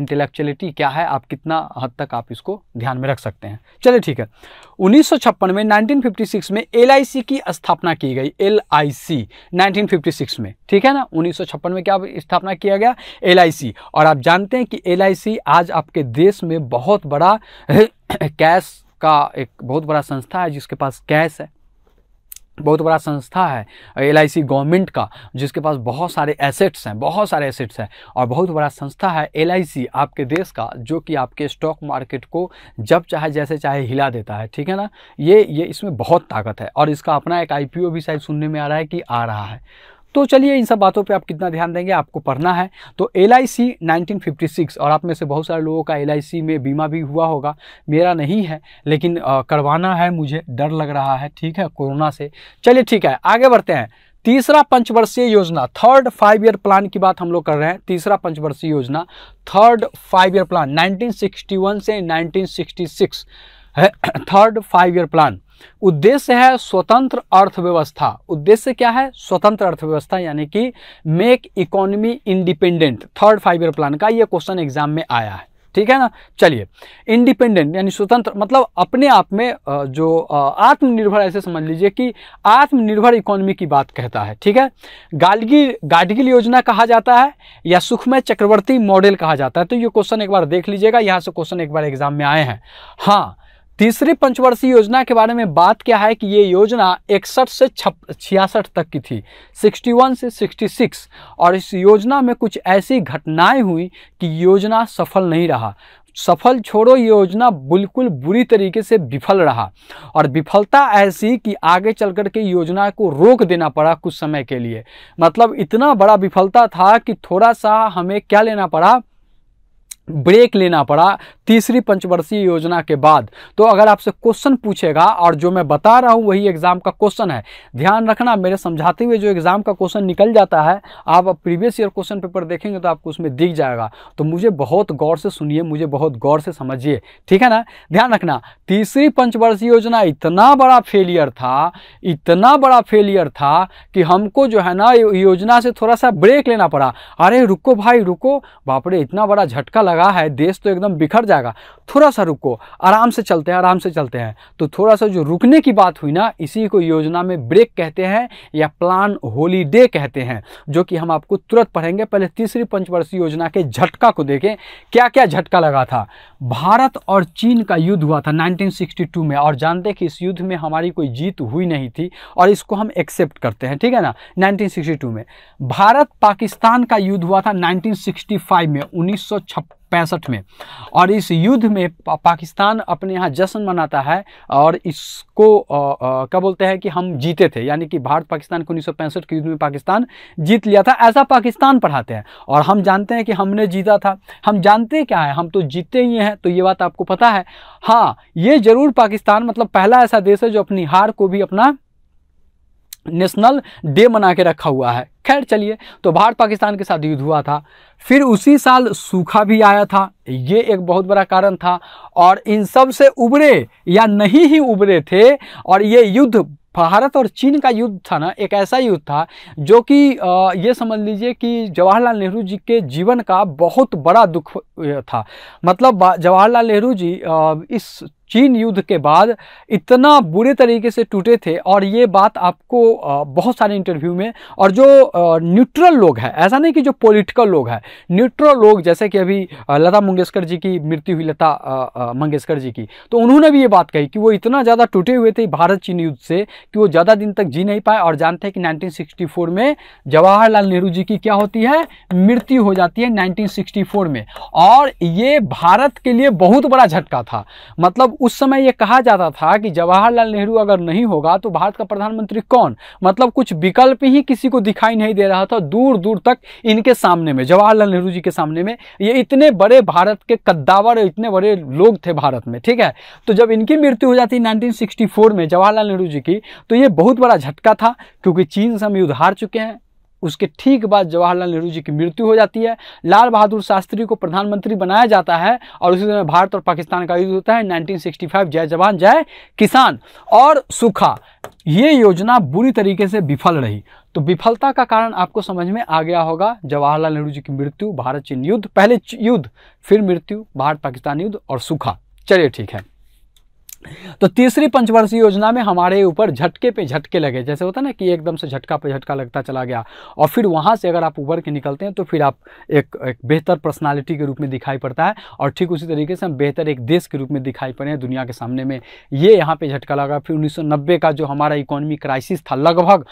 इंटेलेक्चुअलिटी क्या है आप कितना हद तक आप इसको ध्यान में रख सकते हैं चलिए ठीक है उन्नीस में 1956 में एल की स्थापना की गई एल 1956 में ठीक है ना उन्नीस में क्या स्थापना किया गया एल और आप जानते हैं कि एल आज आपके देश में बहुत बड़ा कैश का एक बहुत बड़ा संस्था है जिसके पास कैश है बहुत बड़ा संस्था है एल गवर्नमेंट का जिसके पास बहुत सारे एसेट्स हैं बहुत सारे एसेट्स हैं और बहुत बड़ा संस्था है एल आपके देश का जो कि आपके स्टॉक मार्केट को जब चाहे जैसे चाहे हिला देता है ठीक है ना ये ये इसमें बहुत ताकत है और इसका अपना एक आई भी शायद सुनने में आ रहा है कि आ रहा है तो चलिए इन सब बातों पे आप कितना ध्यान देंगे आपको पढ़ना है तो L I C nineteen fifty six और आप में से बहुत सारे लोगों का एल आई सी में बीमा भी हुआ होगा मेरा नहीं है लेकिन आ, करवाना है मुझे डर लग रहा है ठीक है कोरोना से चलिए ठीक है आगे बढ़ते हैं तीसरा पंचवर्षीय योजना थर्ड फाइव ईयर प्लान की बात हम लोग कर रहे हैं तीसरा पंचवर्षीय योजना थर्ड फाइव ईयर प्लान 1961 से 1966 है थर्ड फाइव ईयर प्लान उद्देश्य है स्वतंत्र अर्थव्यवस्था उद्देश्य क्या है स्वतंत्र अर्थव्यवस्था यानी कि make economy independent third five year plan का यह क्वेश्चन एग्जाम में आया है ठीक है ना चलिए इंडिपेंडेंट यानी स्वतंत्र मतलब अपने आप में जो आत्मनिर्भर ऐसे समझ लीजिए कि आत्मनिर्भर इकोनॉमी की बात कहता है ठीक है गाडगिल गाडगिल योजना कहा जाता है या सुखमय चक्रवर्ती मॉडल कहा जाता है तो ये क्वेश्चन एक बार देख लीजिएगा यहाँ से क्वेश्चन एक बार एग्जाम में आए हैं हाँ तीसरी पंचवर्षीय योजना के बारे में बात क्या है कि ये योजना इकसठ से छियासठ तक की थी 61 से 66 और इस योजना में कुछ ऐसी घटनाएं हुई कि योजना सफल नहीं रहा सफल छोड़ो योजना बिल्कुल बुरी तरीके से विफल रहा और विफलता ऐसी कि आगे चल कर के योजना को रोक देना पड़ा कुछ समय के लिए मतलब इतना बड़ा विफलता था कि थोड़ा सा हमें क्या लेना पड़ा ब्रेक लेना पड़ा तीसरी पंचवर्षीय योजना के बाद तो अगर आपसे क्वेश्चन पूछेगा और जो मैं बता रहा हूँ वही एग्ज़ाम का क्वेश्चन है ध्यान रखना मेरे समझाते हुए जो एग्ज़ाम का क्वेश्चन निकल जाता है आप प्रीवियस ईयर क्वेश्चन पेपर देखेंगे तो आपको उसमें दिख जाएगा तो मुझे बहुत गौर से सुनिए मुझे बहुत गौर से समझिए ठीक है ना ध्यान रखना तीसरी पंचवर्षीय योजना इतना बड़ा फेलियर था इतना बड़ा फेलियर था कि हमको जो है ना योजना से थोड़ा सा ब्रेक लेना पड़ा अरे रुको भाई रुको बापरे इतना बड़ा झटका लगा है देश तो एकदम बिखर जाएगा थोड़ा सा रुको आराम से चलते हैं आराम से चलते हैं तो थोड़ा सा जो रुकने की बात हुई ना इसी को योजना में ब्रेक कहते हैं या प्लान होलीडे कहते हैं जो कि हम आपको तुरंत पढ़ेंगे पहले तीसरी पंचवर्षीय योजना के झटका को देखें क्या क्या झटका लगा था भारत और चीन का युद्ध हुआ था नाइनटीन में और जानते कि इस युद्ध में हमारी कोई जीत हुई नहीं थी और इसको हम एक्सेप्ट करते हैं ठीक है ना नाइनटीन में भारत पाकिस्तान का युद्ध हुआ था नाइनटीन में उन्नीस पैंसठ में और इस युद्ध में पाकिस्तान अपने यहाँ जश्न मनाता है और इसको क्या बोलते हैं कि हम जीते थे यानी कि भारत पाकिस्तान को उन्नीस के युद्ध में पाकिस्तान जीत लिया था ऐसा पाकिस्तान पढ़ाते हैं और हम जानते हैं कि हमने जीता था हम जानते क्या है हम तो जीते ही हैं तो ये बात आपको पता है हाँ ये ज़रूर पाकिस्तान मतलब पहला ऐसा देश है जो अपनी हार को भी अपना नेशनल डे मना के रखा हुआ है खैर चलिए तो भारत पाकिस्तान के साथ युद्ध हुआ था फिर उसी साल सूखा भी आया था ये एक बहुत बड़ा कारण था और इन सब से उबरे या नहीं ही उबरे थे और ये युद्ध भारत और चीन का युद्ध था ना एक ऐसा युद्ध था जो कि ये समझ लीजिए कि जवाहरलाल नेहरू जी के जीवन का बहुत बड़ा दुख था मतलब जवाहरलाल नेहरू जी इस चीन युद्ध के बाद इतना बुरे तरीके से टूटे थे और ये बात आपको बहुत सारे इंटरव्यू में और जो न्यूट्रल लोग हैं ऐसा नहीं कि जो पॉलिटिकल लोग हैं न्यूट्रल लोग जैसे कि अभी लता मंगेशकर जी की मृत्यु हुई लता मंगेशकर जी की तो उन्होंने भी ये बात कही कि वो इतना ज़्यादा टूटे हुए थे भारत चीन युद्ध से कि वो ज़्यादा दिन तक जी नहीं पाए और जानते हैं कि नाइनटीन में जवाहरलाल नेहरू जी की क्या होती है मृत्यु हो जाती है नाइनटीन में और ये भारत के लिए बहुत बड़ा झटका था मतलब उस समय यह कहा जाता था कि जवाहरलाल नेहरू अगर नहीं होगा तो भारत का प्रधानमंत्री कौन मतलब कुछ विकल्प ही किसी को दिखाई नहीं दे रहा था दूर दूर तक इनके सामने में जवाहरलाल नेहरू जी के सामने में ये इतने बड़े भारत के कद्दावर इतने बड़े लोग थे भारत में ठीक है तो जब इनकी मृत्यु हो जाती 1964 में जवाहरलाल नेहरू जी की तो ये बहुत बड़ा झटका था क्योंकि चीन से हम युद्ध हार चुके हैं उसके ठीक बाद जवाहरलाल नेहरू जी की मृत्यु हो जाती है लाल बहादुर शास्त्री को प्रधानमंत्री बनाया जाता है और उसी समय भारत और पाकिस्तान का युद्ध होता है 1965 जय जवान जय किसान और सूखा ये योजना बुरी तरीके से विफल रही तो विफलता का कारण आपको समझ में आ गया होगा जवाहरलाल नेहरू जी की मृत्यु भारत चीन युद्ध पहले युद्ध फिर मृत्यु भारत पाकिस्तान युद्ध और सूखा चलिए ठीक है तो तीसरी पंचवर्षीय योजना में हमारे ऊपर झटके पे झटके लगे जैसे होता है ना कि एकदम से झटका पे झटका लगता चला गया और फिर वहाँ से अगर आप उभर के निकलते हैं तो फिर आप एक, एक बेहतर पर्सनालिटी के रूप में दिखाई पड़ता है और ठीक उसी तरीके से हम बेहतर एक देश के रूप में दिखाई पड़े दुनिया के सामने में ये यहाँ पर झटका लगा फिर उन्नीस का जो हमारा इकोनॉमी क्राइसिस था लगभग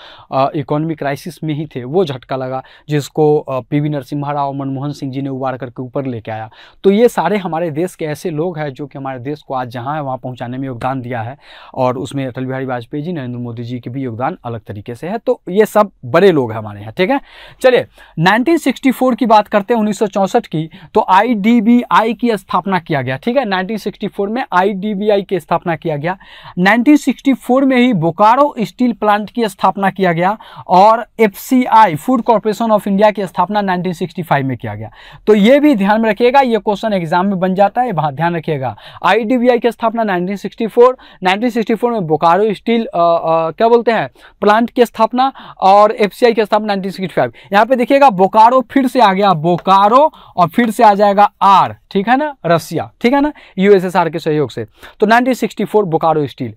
इकोनॉमी क्राइसिस में ही थे वो झटका लगा जिसको पी वी नरसिम्हा राव मनमोहन सिंह जी ने उबार करके ऊपर लेके आया तो ये सारे हमारे देश के ऐसे लोग हैं जो कि हमारे देश को आज जहाँ है वहाँ पहुँचाने में योगदान दिया है और उसमें अटल बिहारी वाजपेयी जी नरेंद्र मोदी जी के भी योगदान अलग तरीके से है तो ये सब बड़े लोग हैं हमारे यहाँ ठीक है चलिए 1964 की बात करते हैं उन्नीस की तो आईडीबीआई की स्थापना किया गया ठीक है 1964 में आईडीबीआई की स्थापना किया गया 1964 में ही बोकारो स्टील प्लांट की स्थापना किया गया और FCI food corporation of India की स्थापना 1965 में किया गया तो यह भी ध्यान में रखिएगा यह क्वेश्चन एग्जाम में बन जाता है ध्यान रखिएगा आईडीबीआई की स्थापना 1965 1964 में बोकारो स्टील क्या बोलते हैं प्लांट की स्थापना और एफ की स्थापना 1965 यहाँ पे देखिएगा बोकारो फिर से आ गया बोकारो और फिर से आ जाएगा आर ठीक है ना रसिया ठीक है ना यूएसएसआर के सहयोग से तो 1964 बोकारो स्टील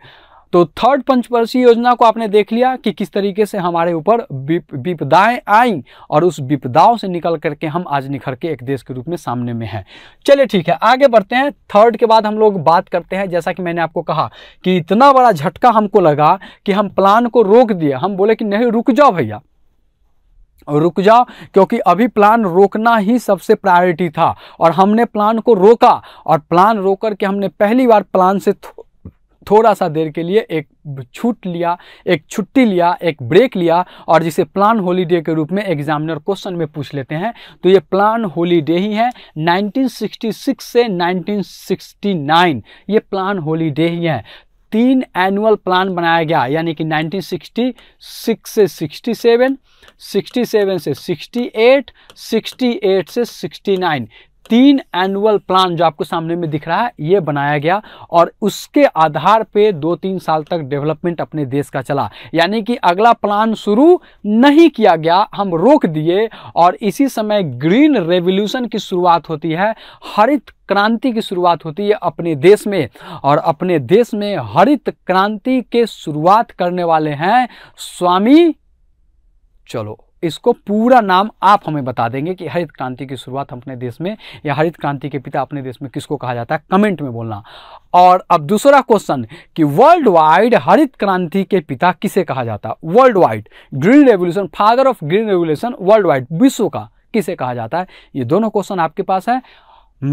तो थर्ड पंचवर्षीय योजना को आपने देख लिया कि किस तरीके से हमारे ऊपर विपदाएं आई और उस विपदाओं से निकल करके हम आज निखर के एक देश के रूप में सामने में हैं चलिए ठीक है आगे बढ़ते हैं थर्ड के बाद हम लोग बात करते हैं जैसा कि मैंने आपको कहा कि इतना बड़ा झटका हमको लगा कि हम प्लान को रोक दिया हम बोले कि नहीं रुक जाओ भैया रुक जाओ क्योंकि अभी प्लान रोकना ही सबसे प्रायोरिटी था और हमने प्लान को रोका और प्लान रोकर के हमने पहली बार प्लान से थोड़ा सा देर के लिए एक छूट लिया एक छुट्टी लिया एक ब्रेक लिया और जिसे प्लान होलीडे के रूप में एग्जामिनर क्वेश्चन में पूछ लेते हैं तो ये प्लान होलीडे ही है 1966 से 1969 ये प्लान होलीडे ही है तीन एनुअल प्लान बनाया गया यानी कि 1966 से 67, 67 से 68, 68 से 69 तीन एनुअल प्लान जो आपको सामने में दिख रहा है ये बनाया गया और उसके आधार पे दो तीन साल तक डेवलपमेंट अपने देश का चला यानी कि अगला प्लान शुरू नहीं किया गया हम रोक दिए और इसी समय ग्रीन रेवोल्यूशन की शुरुआत होती है हरित क्रांति की शुरुआत होती है अपने देश में और अपने देश में हरित क्रांति के शुरुआत करने वाले हैं स्वामी चलो इसको पूरा नाम आप हमें बता देंगे कि हरित क्रांति की शुरुआत हम अपने देश में या हरित क्रांति के पिता अपने देश में किसको कहा जाता है कमेंट में बोलना और अब दूसरा क्वेश्चन कि वर्ल्ड वाइड हरित क्रांति के पिता किसे कहा जाता है world wide green revolution father of green revolution world wide विश्व का किसे कहा जाता है ये दोनों क्वेश्चन आपके पास है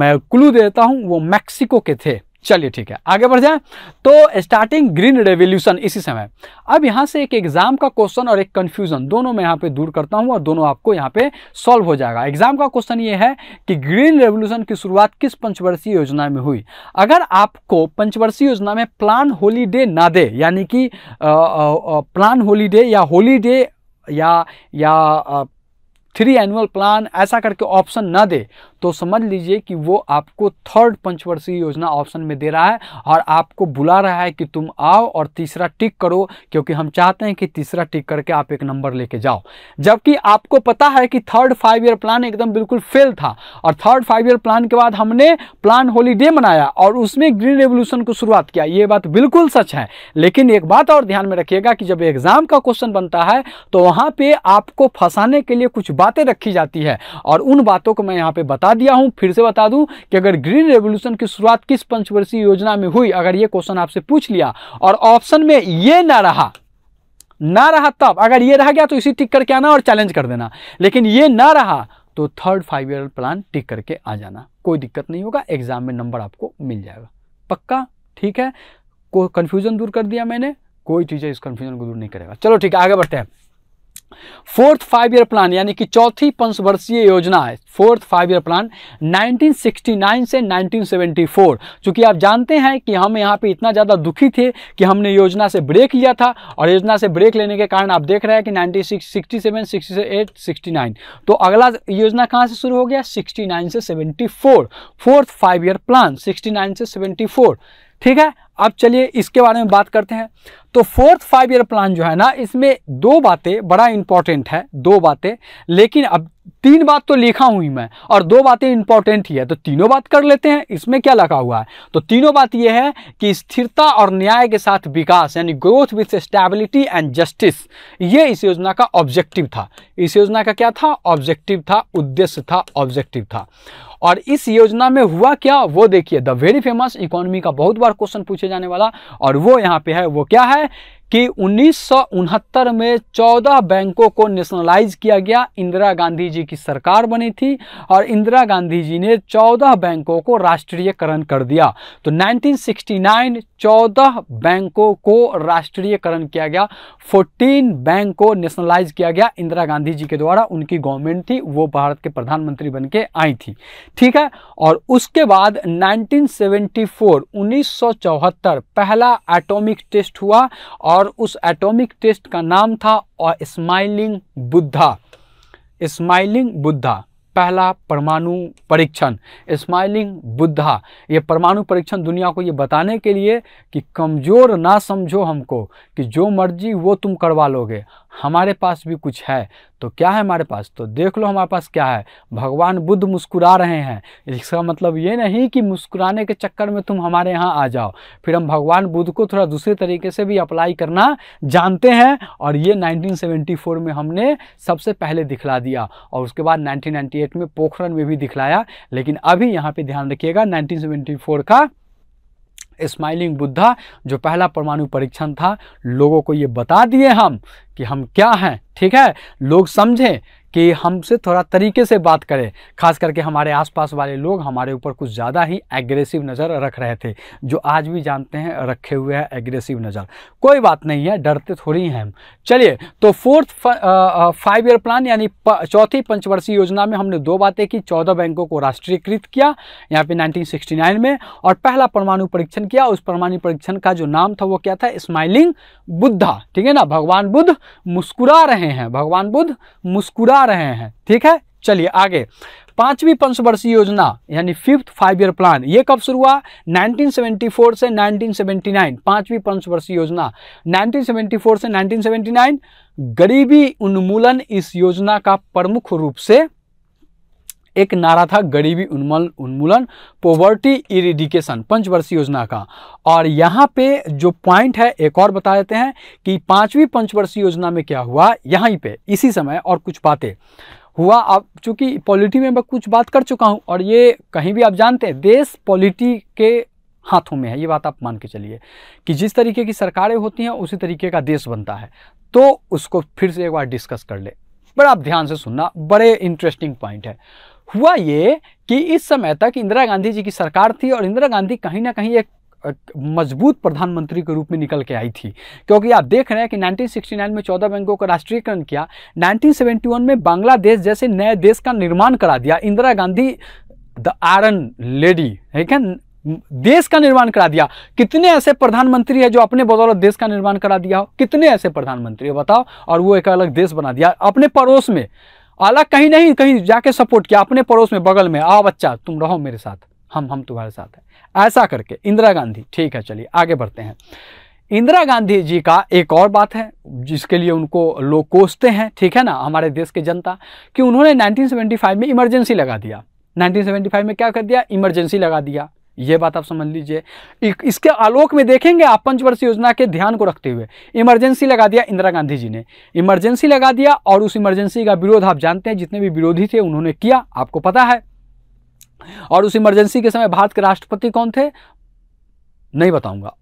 मैं क्लू देता हूं वो मैक्सिको के थे चलिए ठीक है आगे बढ़ जाए तो स्टार्टिंग ग्रीन रेवोल्यूशन इसी समय अब यहाँ से एक एग्जाम का क्वेश्चन और एक कंफ्यूजन दोनों मैं यहाँ पे दूर करता हूँ और दोनों आपको यहाँ पे सॉल्व हो जाएगा एग्जाम का क्वेश्चन ये है कि ग्रीन रेवोल्यूशन की शुरुआत किस पंचवर्षीय योजना में हुई अगर आपको पंचवर्षीय योजना में प्लान होलीडे ना दे यानी कि प्लान होलीडे या होलीडे या या थ्री एनुअल प्लान ऐसा करके ऑप्शन ना दे तो समझ लीजिए कि वो आपको थर्ड पंचवर्षीय योजना ऑप्शन में दे रहा है और आपको बुला रहा है कि तुम आओ और तीसरा टिक करो क्योंकि हम चाहते हैं कि तीसरा टिक करके आप एक नंबर लेके जाओ जबकि आपको पता है कि थर्ड फाइव ईयर प्लान एकदम बिल्कुल फेल था और थर्ड फाइव ईयर प्लान के बाद हमने प्लान होलीडे मनाया और उसमें ग्रीन रेवोल्यूशन को शुरुआत किया ये बात बिल्कुल सच है लेकिन एक बात और ध्यान में रखिएगा कि जब एग्जाम का क्वेश्चन बनता है तो वहाँ पे आपको फंसाने के लिए कुछ बातें रखी जाती है और उन बातों को मैं यहाँ पे बता बता दिया हूं फिर से बता दूं कि अगर ग्रीन रेवोल्यूशन की शुरुआत किस पंचवर्षीय योजना में हुई अगर ये क्वेश्चन आपसे पूछ लिया और ऑप्शन में ये ना रहा ना रहा तब अगर ये रह गया तो इसी टिक करके आना और चैलेंज कर देना लेकिन ये ना रहा तो third five year plan tick करके आ जाना कोई दिक्कत नहीं होगा एग्जाम में नंबर आपको मिल जाएगा पक्का ठीक है कोई कंफ्यूजन दूर कर दिया मैंने कोई चीज़ इस कंफ्यूजन को दूर नहीं करेगा चलो ठीक है आगे बढ़ते हैं फोर्थ फाइव ईयर प्लान यानी कि चौथी पंचवर्षीय योजना है फोर्थ फाइव ईयर प्लान 1969 से 1974 क्योंकि आप जानते हैं कि हम यहाँ पे इतना ज़्यादा दुखी थे कि हमने योजना से ब्रेक लिया था और योजना से ब्रेक लेने के कारण आप देख रहे हैं कि 1967, 68, 69 तो अगला योजना कहाँ से शुरू हो गया 69 से 74 फोर्थ फाइव ईयर प्लान 69 से 74 ठीक है अब चलिए इसके बारे में बात करते हैं तो फोर्थ फाइव ईयर प्लान जो है ना इसमें दो बातें बड़ा इंपॉर्टेंट है दो बातें लेकिन अब तीन बात तो लिखा हुई मैं और दो बातें इंपॉर्टेंट ही है तो तीनों बात कर लेते हैं इसमें क्या लगा हुआ है तो तीनों बात यह है कि स्थिरता और न्याय के साथ विकास यानी growth with stability and justice ये इस योजना का ऑब्जेक्टिव था इस योजना का क्या था ऑब्जेक्टिव था उद्देश्य था ऑब्जेक्टिव था और इस योजना में हुआ क्या वो देखिए द वेरी फेमस इकोनॉमी का बहुत बार क्वेश्चन पूछे जाने वाला और वो यहाँ पे है वो क्या है कि उन्नीस में 14 बैंकों को नेशनलाइज किया गया इंदिरा गांधी जी की सरकार बनी थी और इंदिरा गांधी जी ने 14 बैंकों को राष्ट्रीयकरण कर दिया तो 1969 14 बैंकों को राष्ट्रीयकरण किया गया 14 बैंक को नेशनलाइज किया गया इंदिरा गांधी जी के द्वारा उनकी गवर्नमेंट थी वो भारत के प्रधानमंत्री बन के आई थी ठीक है और उसके बाद नाइनटीन सेवेंटी पहला एटोमिक टेस्ट हुआ और और उस एटॉमिक टेस्ट का नाम था और स्माइलिंग बुद्धा स्माइलिंग बुद्धा पहला परमाणु परीक्षण स्माइलिंग बुद्धा ये परमाणु परीक्षण दुनिया को ये बताने के लिए कि कमज़ोर ना समझो हमको कि जो मर्जी वो तुम करवा लोगे हमारे पास भी कुछ है तो क्या है हमारे पास तो देख लो हमारे पास क्या है भगवान बुद्ध मुस्कुरा रहे हैं इसका मतलब ये नहीं कि मुस्कुराने के चक्कर में तुम हमारे यहाँ आ जाओ फिर हम भगवान बुद्ध को थोड़ा दूसरे तरीके से भी अप्लाई करना जानते हैं और ये 1974 में हमने सबसे पहले दिखला दिया और उसके बाद 1998 में पोखरण में भी दिखलाया लेकिन अभी यहाँ पर ध्यान रखिएगा नाइनटीन का स्माइलिंग बुद्धा जो पहला परमाणु परीक्षण था लोगों को ये बता दिए हम कि हम क्या हैं ठीक है लोग समझें कि हमसे थोड़ा तरीके से बात करें खास करके हमारे आसपास वाले लोग हमारे ऊपर कुछ ज़्यादा ही एग्रेसिव नज़र रख रहे थे जो आज भी जानते हैं रखे हुए हैं एग्रेसिव नज़र कोई बात नहीं है डरते थोड़ी हैं चलिए तो फोर्थ फाइव ईयर प्लान यानी चौथी पंचवर्षीय योजना में हमने दो बातें की चौदह बैंकों को राष्ट्रीयकृत किया यहाँ पे नाइनटीन में और पहला परमाणु परीक्षण किया उस परमाणु परीक्षण का जो नाम था वो क्या था स्माइलिंग बुद्धा ठीक है ना भगवान बुद्ध मुस्कुरा रहे हैं भगवान बुद्ध मुस्कुरा पा रहे हैं ठीक है चलिए आगे पांचवी पंचवर्षीय योजना यानी फिफ्थ फाइव ईयर प्लान ये कब शुरू हुआ 1974 से 1979 पांचवी पंचवर्षीय योजना 1974 से 1979 गरीबी उन्मूलन इस योजना का प्रमुख रूप से एक नारा था गरीबी उन्मूलन उन्मूलन पॉवर्टी इरिडिकेशन पंचवर्षीय योजना का और यहाँ पे जो पॉइंट है एक और बता देते हैं कि पाँचवीं पंचवर्षीय योजना में क्या हुआ यहाँ पे इसी समय और कुछ बातें हुआ अब चूंकि पॉलिटी में मैं कुछ बात कर चुका हूँ और ये कहीं भी आप जानते हैं देश पॉलिटी के हाथों में है ये बात आप मान के चलिए कि जिस तरीके की सरकारें होती हैं उसी तरीके का देश बनता है तो उसको फिर से एक बार डिस्कस कर ले बड़ा आप ध्यान से सुनना बड़े इंटरेस्टिंग पॉइंट है हुआ ये कि इस समय तक इंदिरा गांधी जी की सरकार थी और इंदिरा गांधी कहीं ना कहीं एक मजबूत प्रधानमंत्री के रूप में निकल के आई थी क्योंकि आप देख रहे हैं कि 1969 में 14 बैंकों का राष्ट्रीयकरण किया 1971 में बांग्लादेश जैसे नए देश का निर्माण करा दिया Indira Gandhi the iron lady है है देश का निर्माण करा दिया कितने ऐसे प्रधानमंत्री है जो अपने बदौलत देश का निर्माण करा दिया हो कितने ऐसे प्रधानमंत्री है बताओ और वो एक अलग देश बना दिया अपने पड़ोस में अलग कहीं नहीं कहीं जाके सपोर्ट किया अपने पड़ोस में बगल में आओ बच्चा तुम रहो मेरे साथ हम हम तुम्हारे साथ हैं ऐसा करके इंदिरा गांधी ठीक है चलिए आगे बढ़ते हैं इंदिरा गांधी जी का एक और बात है जिसके लिए उनको लोग कोसते हैं ठीक है ना हमारे देश की जनता कि उन्होंने 1975 में इमरजेंसी लगा दिया 1975 में क्या कर दिया इमरजेंसी लगा दिया ये बात आप समझ लीजिए इसके आलोक में देखेंगे आप पंचवर्ष योजना के ध्यान को रखते हुए इमरजेंसी लगा दिया इंदिरा गांधी जी ने इमरजेंसी लगा दिया और उस इमरजेंसी का विरोध आप जानते हैं जितने भी विरोधी थे उन्होंने किया आपको पता है और उस इमरजेंसी के समय भारत के राष्ट्रपति कौन थे नहीं बताऊंगा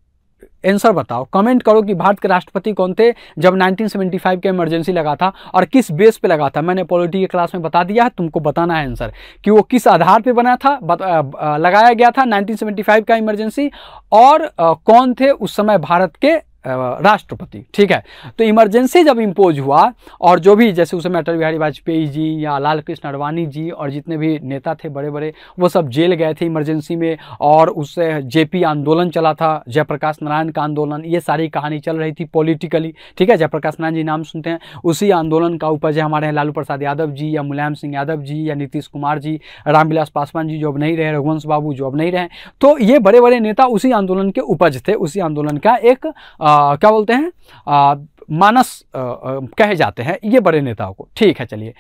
आंसर बताओ कमेंट करो कि भारत के राष्ट्रपति कौन थे जब 1975 के इमरजेंसी लगा था और किस बेस पे लगा था मैंने पॉलिटी के क्लास में बता दिया है तुमको बताना है आंसर कि वो किस आधार पे बना था बत, आ, लगाया गया था 1975 का इमरजेंसी और आ, कौन थे उस समय भारत के राष्ट्रपति ठीक है तो इमरजेंसी जब इम्पोज हुआ और जो भी जैसे उस समय अटल बिहारी वाजपेयी जी या लाल कृष्ण अडवाणी जी और जितने भी नेता थे बड़े बड़े वो सब जेल गए थे इमरजेंसी में और उससे जेपी आंदोलन चला था जयप्रकाश नारायण का आंदोलन ये सारी कहानी चल रही थी पॉलिटिकली ठीक है जयप्रकाश नारायण जी नाम सुनते हैं उसी आंदोलन का उपज है हमारे लालू प्रसाद यादव जी या मुलायम सिंह यादव जी या नीतीश कुमार जी रामविलास पासवान जी जो अब नहीं रहे रघुवंश बाबू जो अब नहीं रहे तो ये बड़े बड़े नेता उसी आंदोलन के उपज थे उसी आंदोलन का एक आ, क्या बोलते हैं आ, मानस आ, आ, कहे जाते हैं ये बड़े नेताओं को ठीक है चलिए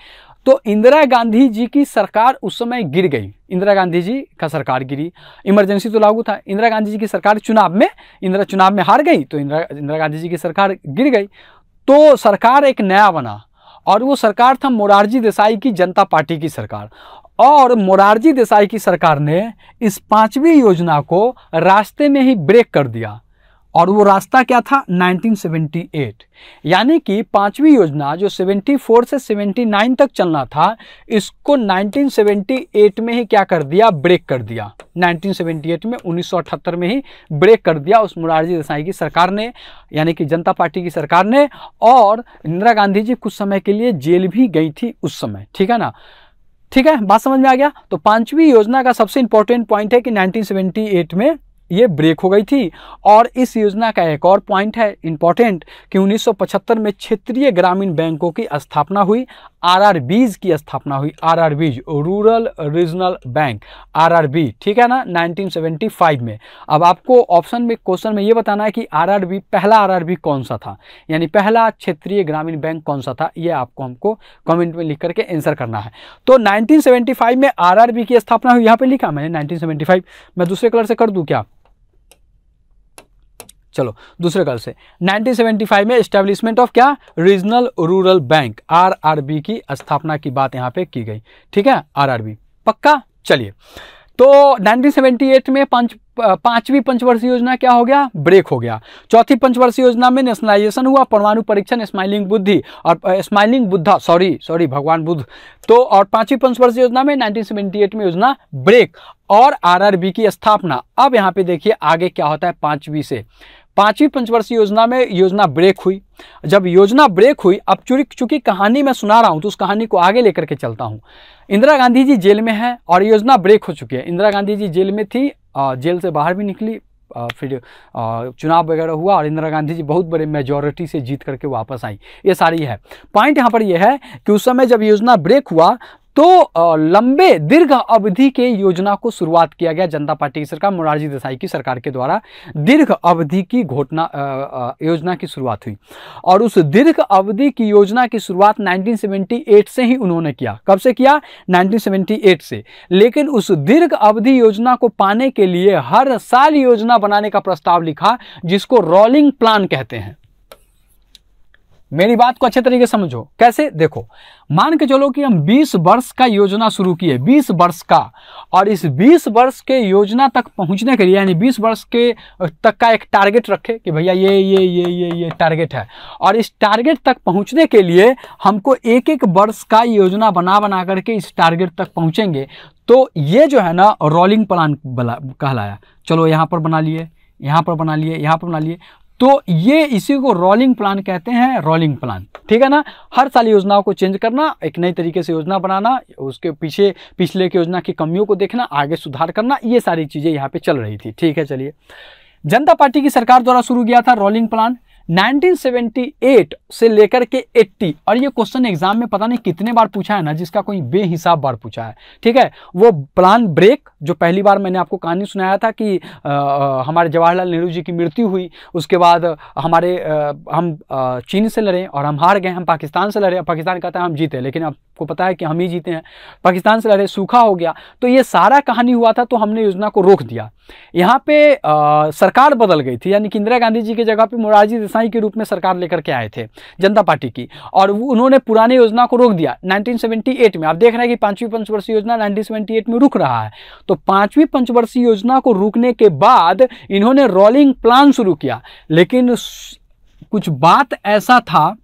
तो इंदिरा गांधी जी की सरकार उस समय गिर गई इंदिरा गांधी जी का सरकार गिरी इमरजेंसी तो लागू था इंदिरा गांधी जी की सरकार चुनाव में इंदिरा चुनाव में हार गई तो इंदिरा इंदिरा गांधी जी की सरकार गिर गई तो सरकार एक नया बना और वो सरकार था मोरारजी देसाई की जनता पार्टी की सरकार और मोरारजी देसाई की सरकार ने इस पांचवी योजना को रास्ते में ही ब्रेक कर दिया और वो रास्ता क्या था 1978 यानी कि पांचवी योजना जो 74 से 79 तक चलना था इसको 1978 में ही क्या कर दिया ब्रेक कर दिया 1978 में 1978 में ही ब्रेक कर दिया उस मुरारजी देसाई की सरकार ने यानी कि जनता पार्टी की सरकार ने और इंदिरा गांधी जी कुछ समय के लिए जेल भी गई थी उस समय ठीक है ना ठीक है बात समझ में आ गया तो पांचवी योजना का सबसे इंपॉर्टेंट पॉइंट है कि 1978 में ये ब्रेक हो गई थी और इस योजना का एक और पॉइंट है इम्पॉर्टेंट कि 1975 में क्षेत्रीय ग्रामीण बैंकों की स्थापना हुई आरआरबीज की स्थापना हुई RRBs rural regional bank RRB ठीक है ना 1975 में अब आपको ऑप्शन में क्वेश्चन में ये बताना है कि आरआरबी पहला आरआरबी कौन सा था यानी पहला क्षेत्रीय ग्रामीण बैंक कौन सा था ये आपको हमको कमेंट में लिख करके आंसर करना है तो 1975 में आरआरबी की स्थापना हुई यहाँ पे लिखा मैंने 1975 मैं दूसरे कलर से कर दूँ क्या चलो दूसरे कल से 1975 में एस्टेब्लिशमेंट ऑफ क्या रीजनल रूरल बैंक आरआरबी की स्थापना की बात यहां पे की गई ठीक है आरआरबी पक्का चलिए तो 1978 में पंच पांचवी पंचवर्षीय योजना क्या हो गया ब्रेक हो गया चौथी पंचवर्षीय योजना में नेशनलाइजेशन हुआ परमाणु परीक्षण स्माइलिंग बुद्धि और स्माइलिंग बुद्धा सॉरी सॉरी भगवान बुद्ध तो और पांचवी पंचवर्षीय योजना में 1978 में योजना ब्रेक और आरआरबी की स्थापना अब यहां पे देखिए आगे क्या होता है पांचवी से पांचवी पंचवर्षीय योजना में योजना ब्रेक हुई जब योजना ब्रेक हुई अब चूरी चूँकि कहानी मैं सुना रहा हूँ तो उस कहानी को आगे लेकर के चलता हूँ इंदिरा गांधी जी जेल में हैं और योजना ब्रेक हो चुकी है इंदिरा गांधी जी जेल में थी जेल से बाहर भी निकली फिर चुनाव वगैरह हुआ और इंदिरा गांधी जी बहुत बड़े मेजोरिटी से जीत करके वापस आई ये सारी है पॉइंट यहाँ पर यह है कि उस समय जब योजना ब्रेक हुआ तो लंबे दीर्घ अवधि के योजना को शुरुआत किया गया जनता पार्टी की सरकार मोरारजी देसाई की सरकार के द्वारा दीर्घ अवधि की घोटना योजना की शुरुआत हुई और उस दीर्घ अवधि की योजना की शुरुआत 1978 से ही उन्होंने किया कब से किया 1978 से लेकिन उस दीर्घ अवधि योजना को पाने के लिए हर साल योजना बनाने का प्रस्ताव लिखा जिसको रोलिंग प्लान कहते हैं मेरी बात को अच्छे तरीके से समझो कैसे देखो मान के चलो कि हम 20 वर्ष का योजना शुरू किए 20 वर्ष का और इस 20 वर्ष के योजना तक पहुंचने के लिए यानी 20 वर्ष के तक का एक टारगेट रखे कि भैया ये ये ये ये ये टारगेट है और इस टारगेट तक पहुंचने के लिए हमको एक एक वर्ष का योजना बना बना करके इस टारगेट तक पहुँचेंगे तो ये जो है ना रोलिंग प्लान कहलाया चलो यहाँ पर बना लिए यहाँ पर बना लिए यहाँ पर बना लिए तो ये इसी को रोलिंग प्लान कहते हैं रोलिंग प्लान ठीक है ना हर साल योजनाओं को चेंज करना एक नई तरीके से योजना बनाना उसके पीछे पिछले की योजना की कमियों को देखना आगे सुधार करना ये सारी चीज़ें यहाँ पे चल रही थी ठीक है चलिए जनता पार्टी की सरकार द्वारा शुरू किया था रोलिंग प्लान 1978 से लेकर के 80 और ये क्वेश्चन एग्जाम में पता नहीं कितने बार पूछा है ना जिसका कोई बेहिसाब बार पूछा है ठीक है वो प्लान ब्रेक जो पहली बार मैंने आपको कहानी सुनाया था कि आ, हमारे जवाहरलाल नेहरू जी की मृत्यु हुई उसके बाद हमारे आ, हम आ, चीन से लड़े और हम हार गए हम पाकिस्तान से लड़े पाकिस्तान कहता है हम जीते लेकिन आपको पता है कि हम ही जीते हैं पाकिस्तान से लड़े सूखा हो गया तो ये सारा कहानी हुआ था तो हमने योजना को रोक दिया यहाँ पे आ, सरकार बदल गई थी यानी कि इंदिरा गांधी जी की जगह पे मोरारजी देसाई के रूप में सरकार लेकर के आए थे जनता पार्टी की और उन्होंने पुरानी योजना को रोक दिया 1978 में आप देख रहे हैं कि पांचवी पंचवर्षीय योजना 1978 में रुक रहा है तो पांचवी पंचवर्षीय योजना को रुकने के बाद इन्होंने रोलिंग प्लान शुरू किया लेकिन कुछ बात ऐसा था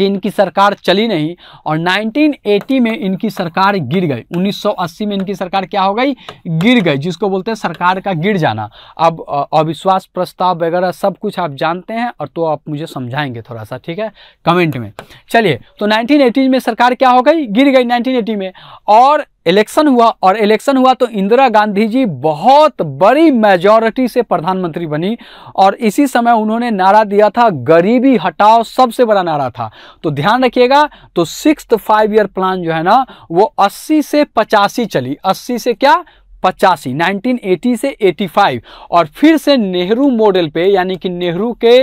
कि इनकी सरकार चली नहीं और 1980 में इनकी सरकार गिर गई 1980 में इनकी सरकार क्या हो गई गिर गई जिसको बोलते हैं सरकार का गिर जाना अब अविश्वास प्रस्ताव वगैरह सब कुछ आप जानते हैं और तो आप मुझे समझाएंगे थोड़ा सा ठीक है कमेंट में चलिए तो नाइनटीन में सरकार क्या हो गई गिर गई नाइनटीन में और इलेक्शन हुआ और इलेक्शन हुआ तो इंदिरा गांधी जी बहुत बड़ी मेजोरिटी से प्रधानमंत्री बनी और इसी समय उन्होंने नारा दिया था गरीबी हटाओ सबसे बड़ा नारा था तो ध्यान रखिएगा तो सिक्स फाइव ईयर प्लान जो है ना वो 80 से पचासी चली 80 से क्या पचासी 1980 से 85 और फिर से नेहरू मॉडल पे यानी कि नेहरू के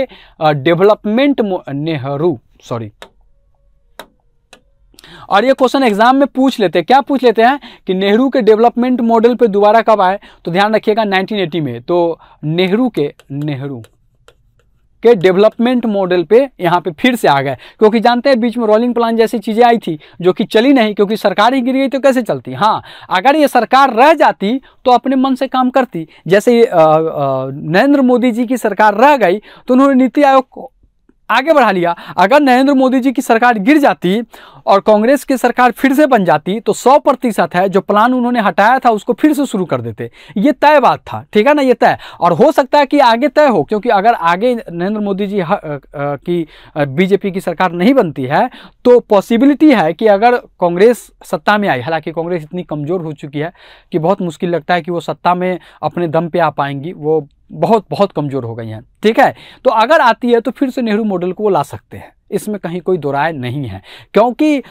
डेवलपमेंट नेहरू सॉरी और ये क्वेश्चन एग्जाम में पूछ लेते हैं क्या पूछ लेते हैं कि नेहरू के डेवलपमेंट मॉडल पे दोबारा कब आए तो ध्यान रखिएगा 1980 में तो नेहरू के नेहरू के डेवलपमेंट मॉडल पे यहाँ पे फिर से आ गए क्योंकि जानते हैं बीच में रोलिंग प्लान जैसी चीज़ें आई थी जो कि चली नहीं क्योंकि सरकार ही गिर गई तो कैसे चलती हाँ अगर ये सरकार रह जाती तो अपने मन से काम करती जैसे नरेंद्र मोदी जी की सरकार रह गई तो उन्होंने नीति आयोग आगे बढ़ा लिया अगर नरेंद्र मोदी जी की सरकार गिर जाती और कांग्रेस की सरकार फिर से बन जाती तो 100 प्रतिशत है जो प्लान उन्होंने हटाया था उसको फिर से शुरू कर देते ये तय बात था ठीक है ना ये तय और हो सकता है कि आगे तय हो क्योंकि अगर आगे नरेंद्र मोदी जी की बीजेपी की सरकार नहीं बनती है तो पॉसिबिलिटी है कि अगर कांग्रेस सत्ता में आई हालांकि कांग्रेस इतनी कमज़ोर हो चुकी है कि बहुत मुश्किल लगता है कि वो सत्ता में अपने दम पर आ पाएंगी वो बहुत बहुत कमज़ोर हो गई हैं ठीक है तो अगर आती है तो फिर से नेहरू मॉडल को वो ला सकते हैं इसमें कहीं कोई दो राय नहीं है क्योंकि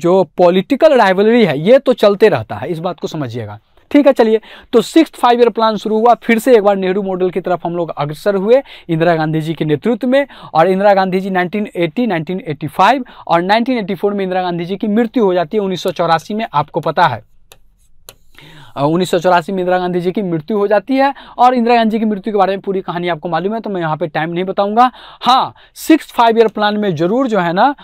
जो पॉलिटिकल राइवलरी है ये तो चलते रहता है इस बात को समझिएगा ठीक है चलिए तो सिक्स फाइव ईयर प्लान शुरू हुआ फिर से एक बार नेहरू मॉडल की तरफ हम लोग अग्रसर हुए इंदिरा गांधी जी के नेतृत्व में और इंदिरा गांधी जी 1980, 1985 और 1984 में इंदिरा गांधी जी की मृत्यु हो जाती है उन्नीस में आपको पता है उन्नीस सौ चौरासी में इंदिरा गांधी जी की मृत्यु हो जाती है और इंदिरा गांधी की मृत्यु के बारे में पूरी कहानी आपको मालूम है तो मैं यहाँ पर टाइम नहीं बताऊँगा हाँ सिक्स फाइव ईयर प्लान में जरूर जो है ना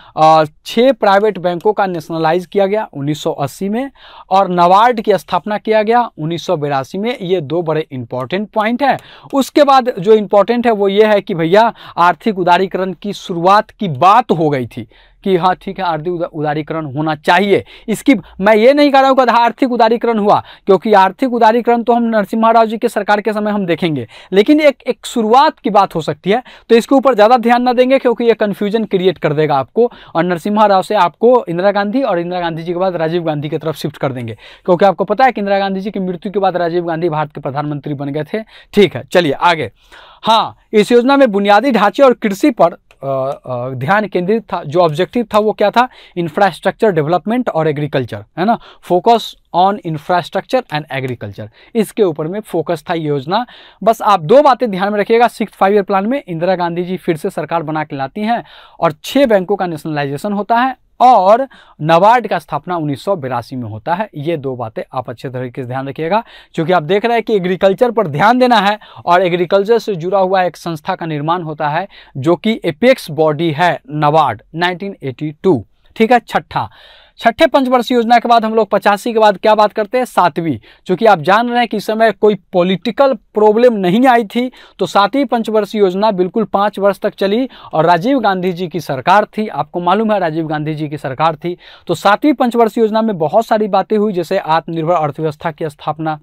छः प्राइवेट बैंकों का नेशनलाइज किया गया 1980 में और नवार्ड की स्थापना किया गया उन्नीस में ये दो बड़े इंपॉर्टेंट पॉइंट है उसके बाद जो इम्पोर्टेंट है वो ये है कि भैया आर्थिक उदारीकरण की शुरुआत की बात हो गई थी कि हाँ ठीक है आर्थिक उदारीकरण होना चाहिए इसकी मैं ये नहीं कह रहा हूँ कि आर्थिक उदारीकरण हुआ क्योंकि क्योंकि आर्थिक उदारीकरण तो हम नरसिम्हा राव जी के सरकार के समय हम देखेंगे लेकिन एक एक शुरुआत की बात हो सकती है तो इसके ऊपर ज़्यादा ध्यान ना देंगे क्योंकि ये कन्फ्यूजन क्रिएट कर देगा आपको और नरसिम्हा राव से आपको इंदिरा गांधी और इंदिरा गांधी जी के बाद राजीव गांधी की तरफ शिफ्ट कर देंगे क्योंकि आपको पता है कि इंदिरा गांधी जी की मृत्यु के बाद राजीव गांधी भारत के प्रधानमंत्री बन गए थे ठीक है चलिए आगे हाँ इस योजना में बुनियादी ढांचे और कृषि पर ध्यान केंद्रित था जो ऑब्जेक्टिव था वो क्या था इंफ्रास्ट्रक्चर डेवलपमेंट और एग्रीकल्चर है ना focus on infrastructure and agriculture इसके ऊपर में फोकस था योजना बस आप दो बातें ध्यान में रखिएगा सिक्स फाइव ईयर प्लान में इंदिरा गांधी जी फिर से सरकार बना के लाती हैं और छः बैंकों का नेशनलाइजेशन होता है और नवार्ड का स्थापना उन्नीस में होता है ये दो बातें आप अच्छे तरीके से ध्यान रखिएगा क्योंकि आप देख रहे हैं कि एग्रीकल्चर पर ध्यान देना है और एग्रीकल्चर से जुड़ा हुआ एक संस्था का निर्माण होता है जो कि एपेक्स बॉडी है नवार्ड 1982 ठीक है छठा छठे पंचवर्षीय योजना के बाद हम लोग पचासी के बाद क्या बात करते हैं सातवीं चूंकि आप जान रहे हैं कि इस समय कोई पॉलिटिकल प्रॉब्लम नहीं आई थी तो सातवीं पंचवर्षीय योजना बिल्कुल पांच वर्ष तक चली और राजीव गांधी जी की सरकार थी आपको मालूम है राजीव गांधी जी की सरकार थी तो सातवीं पंचवर्षीय योजना में बहुत सारी बातें हुई जैसे आत्मनिर्भर अर्थव्यवस्था की स्थापना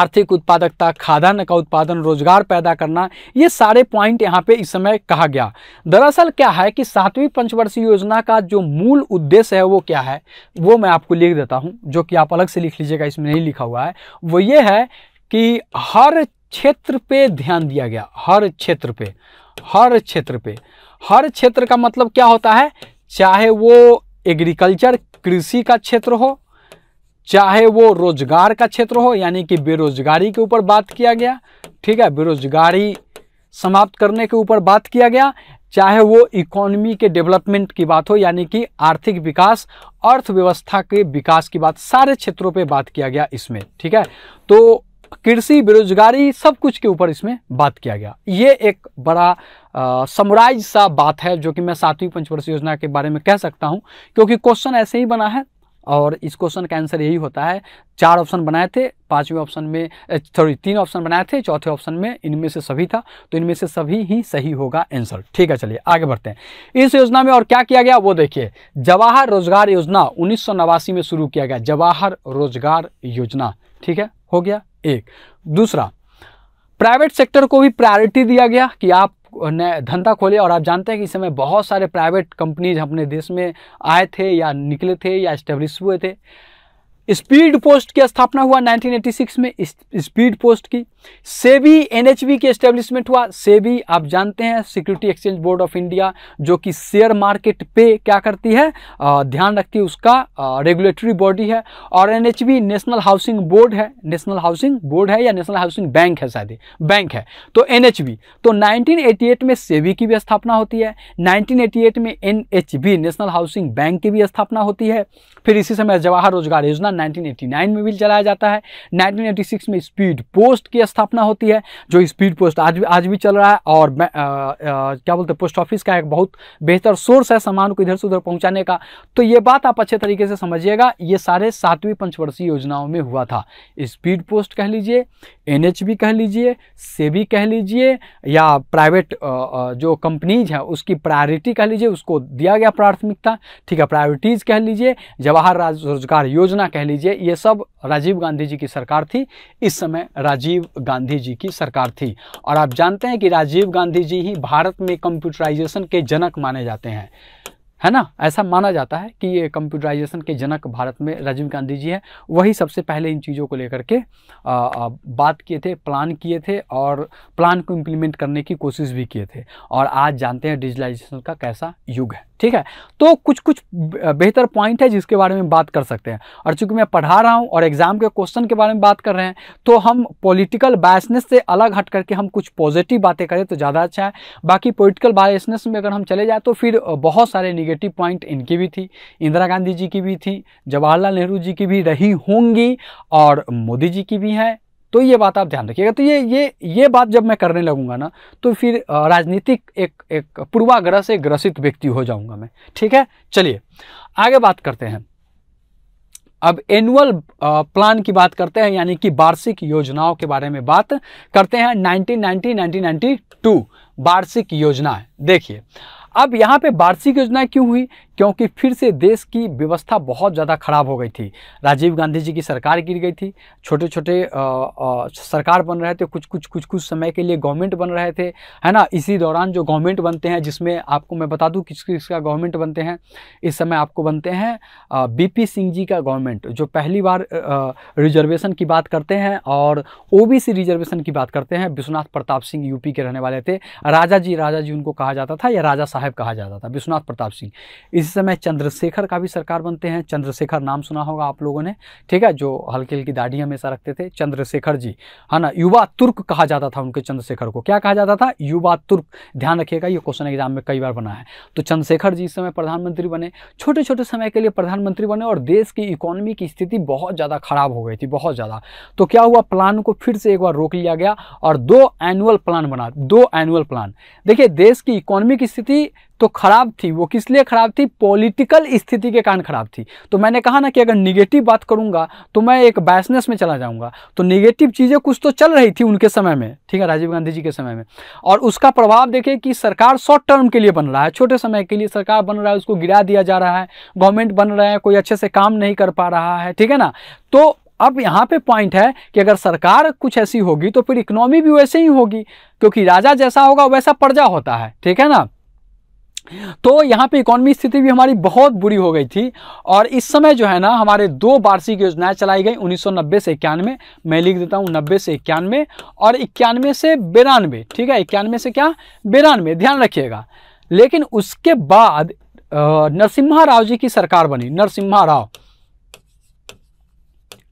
आर्थिक उत्पादकता खाद्यान्न का उत्पादन रोजगार पैदा करना ये सारे पॉइंट यहाँ पे इस समय कहा गया दरअसल क्या है कि सातवीं पंचवर्षीय योजना का जो मूल उद्देश्य है वो क्या है वो मैं आपको लिख देता हूँ जो कि आप अलग से लिख लीजिएगा इसमें नहीं लिखा हुआ है वो ये है कि हर क्षेत्र पे ध्यान दिया गया हर क्षेत्र पे हर क्षेत्र पे हर क्षेत्र का मतलब क्या होता है चाहे वो एग्रीकल्चर कृषि का क्षेत्र हो चाहे वो रोजगार का क्षेत्र हो यानी कि बेरोजगारी के ऊपर बात किया गया ठीक है बेरोजगारी समाप्त करने के ऊपर बात किया गया चाहे वो इकोनॉमी के डेवलपमेंट की बात हो यानी कि आर्थिक विकास अर्थव्यवस्था के विकास की बात सारे क्षेत्रों पे बात किया गया इसमें ठीक है तो कृषि बेरोजगारी सब कुछ के ऊपर इसमें बात किया गया ये एक बड़ा समराइज सा बात है जो कि मैं सातवीं पंचवर्षीय योजना के बारे में कह सकता हूँ क्योंकि क्वेश्चन ऐसे ही बना है और इस क्वेश्चन का आंसर यही होता है चार ऑप्शन बनाए थे पांचवें ऑप्शन में सॉरी तीन ऑप्शन बनाए थे चौथे ऑप्शन में इनमें से सभी था तो इनमें से सभी ही सही होगा आंसर ठीक है चलिए आगे बढ़ते हैं इस योजना में और क्या किया गया वो देखिए जवाहर रोजगार योजना उन्नीस में शुरू किया गया जवाहर रोजगार योजना ठीक है हो गया एक दूसरा प्राइवेट सेक्टर को भी प्रायोरिटी दिया गया कि आप ने धंधा खोले और आप जानते हैं कि इस समय बहुत सारे प्राइवेट कंपनीज अपने देश में आए थे या निकले थे या इस्टेब्लिश हुए थे स्पीड पोस्ट की स्थापना हुआ 1986 में स्पीड पोस्ट की सेबी एनएचबी के एस्टेब्लिशमेंट हुआ सेबी आप जानते हैं security exchange board of India जो कि शेयर मार्केट पे क्या करती है ध्यान रखती है उसका रेगुलेटरी बॉडी है और एनएचबी नेशनल हाउसिंग बोर्ड है नेशनल हाउसिंग बोर्ड है या नेशनल हाउसिंग बैंक है शायद बैंक है तो एन तो नाइनटीन में सेबी की भी स्थापना होती है नाइनटीन में एन नेशनल हाउसिंग बैंक की भी स्थापना होती है फिर इसी समय जवाहर रोजगार योजना नाइनटीन में भी चलाया जाता है नाइनटीन में स्पीड पोस्ट की स्थापना होती है जो स्पीड पोस्ट आज भी आज भी चल रहा है और आ, आ, क्या बोलते हैं पोस्ट ऑफिस का एक बहुत बेहतर सोर्स है सामान को इधर से उधर पहुँचाने का तो ये बात आप अच्छे तरीके से समझिएगा ये सारे सातवीं पंचवर्षीय योजनाओं में हुआ था स्पीड पोस्ट कह लीजिए एन कह लीजिए सेबी कह लीजिए या प्राइवेट जो कंपनीज हैं उसकी प्रायोरिटी कह लीजिए उसको दिया गया प्राथमिकता ठीक है प्रायोरिटीज़ कह लीजिए जवाहर रोजगार योजना कह लीजिए ये सब राजीव गांधी जी की सरकार थी इस समय राजीव गांधी जी की सरकार थी और आप जानते हैं कि राजीव गांधी जी ही भारत में कंप्यूटराइजेशन के जनक माने जाते हैं है ना ऐसा माना जाता है कि ये कंप्यूटराइजेशन के जनक भारत में राजीव गांधी जी हैं वही सबसे पहले इन चीज़ों को लेकर के आ, आ, बात किए थे प्लान किए थे और प्लान को इम्प्लीमेंट करने की कोशिश भी किए थे और आज जानते हैं डिजिटलाइजेशन का कैसा युग है ठीक है तो कुछ कुछ बेहतर पॉइंट है जिसके बारे में बात कर सकते हैं और चूंकि मैं पढ़ा रहा हूँ और एग्ज़ाम के क्वेश्चन के बारे में बात कर रहे हैं तो हम पॉलिटिकल बायसनेस से अलग हट करके हम कुछ पॉजिटिव बातें करें तो ज़्यादा अच्छा है बाकी पॉलिटिकल बायसनेस में अगर हम चले जाए तो फिर बहुत सारे निगेटिव पॉइंट इनकी भी थी इंदिरा गांधी जी की भी थी जवाहरलाल नेहरू जी की भी रही होंगी और मोदी जी की भी हैं तो ये बात आप ध्यान रखिएगा तो ये ये ये बात जब मैं करने लगूंगा ना तो फिर राजनीतिक एक एक पूर्वाग्रह से ग्रसित व्यक्ति हो जाऊंगा मैं ठीक है चलिए आगे बात करते हैं अब एनुअल प्लान की बात करते हैं यानी कि वार्षिक योजनाओं के बारे में बात करते हैं 1990 1992 वार्षिक योजना देखिए अब यहाँ पे वार्षिक योजना क्यों हुई क्योंकि फिर से देश की व्यवस्था बहुत ज़्यादा ख़राब हो गई थी राजीव गांधी जी की सरकार गिर गई थी छोटे छोटे सरकार बन रहे थे कुछ कुछ कुछ कुछ समय के लिए गवर्नमेंट बन रहे थे है ना इसी दौरान जो गवर्नमेंट बनते हैं जिसमें आपको मैं बता दूँ किस किस का गवर्नमेंट बनते हैं इस समय आपको बनते हैं बी सिंह जी का गवर्नमेंट जो पहली बार रिजर्वेशन की बात करते हैं और ओ रिजर्वेशन की बात करते हैं विश्वनाथ प्रताप सिंह यूपी के रहने वाले थे राजा जी राजा जी उनको कहा जाता था या राजा साहब साहब कहा जाता था विश्वनाथ प्रताप सिंह इसी समय चंद्रशेखर का भी सरकार बनते हैं चंद्रशेखर नाम सुना होगा आप लोगों ने ठीक है जो हल्की हल्की दाढ़ी हमेशा रखते थे चंद्रशेखर जी है ना युवा तुर्क कहा जाता था उनके चंद्रशेखर को क्या कहा जाता था युवा तुर्क ध्यान रखिएगा ये क्वेश्चन एग्जाम में कई बार बना है तो चंद्रशेखर जी इस समय प्रधानमंत्री बने छोटे छोटे समय के लिए प्रधानमंत्री बने और देश की इकोनॉमी की स्थिति बहुत ज़्यादा खराब हो गई थी बहुत ज़्यादा तो क्या हुआ प्लान को फिर से एक बार रोक लिया गया और दो एनुअल प्लान बना दो एनुअल प्लान देखिए देश की इकोनॉमी की स्थिति तो खराब थी वो किस लिए खराब थी पॉलिटिकल स्थिति के कारण खराब थी तो मैंने कहा ना कि अगर निगेटिव बात करूंगा तो मैं एक बैसनेस में चला जाऊंगा तो निगेटिव चीज़ें कुछ तो चल रही थी उनके समय में ठीक है राजीव गांधी जी के समय में और उसका प्रभाव देखे कि सरकार शॉर्ट टर्म के लिए बन रहा है छोटे समय के लिए सरकार बन रहा है उसको गिरा दिया जा रहा है गवर्नमेंट बन रहे हैं कोई अच्छे से काम नहीं कर पा रहा है ठीक है ना तो अब यहाँ पे पॉइंट है कि अगर सरकार कुछ ऐसी होगी तो फिर इकोनॉमी भी वैसे ही होगी क्योंकि राजा जैसा होगा वैसा प्रजा होता है ठीक है ना तो यहाँ पे इकोनॉमी स्थिति भी हमारी बहुत बुरी हो गई थी और इस समय जो है ना हमारे दो वार्षिक योजनाएं चलाई गई 1990 से इक्यानवे मैं लिख देता हूँ 90 से इक्यानवे और इक्यानवे से बिरानवे ठीक है इक्यानवे से क्या बिरानवे ध्यान रखिएगा लेकिन उसके बाद नरसिम्हा राव जी की सरकार बनी नरसिम्हा राव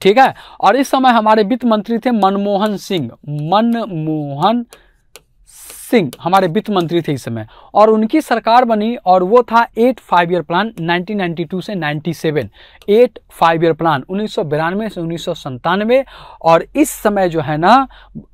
ठीक है और इस समय हमारे वित्त मंत्री थे मनमोहन सिंह मनमोहन सिंह हमारे वित्त मंत्री थे इस समय और उनकी सरकार बनी और वो था एट फाइव ईयर प्लान 1992 से 97 एट फाइव ईयर प्लान उन्नीस से उन्नीस और इस समय जो है ना आ,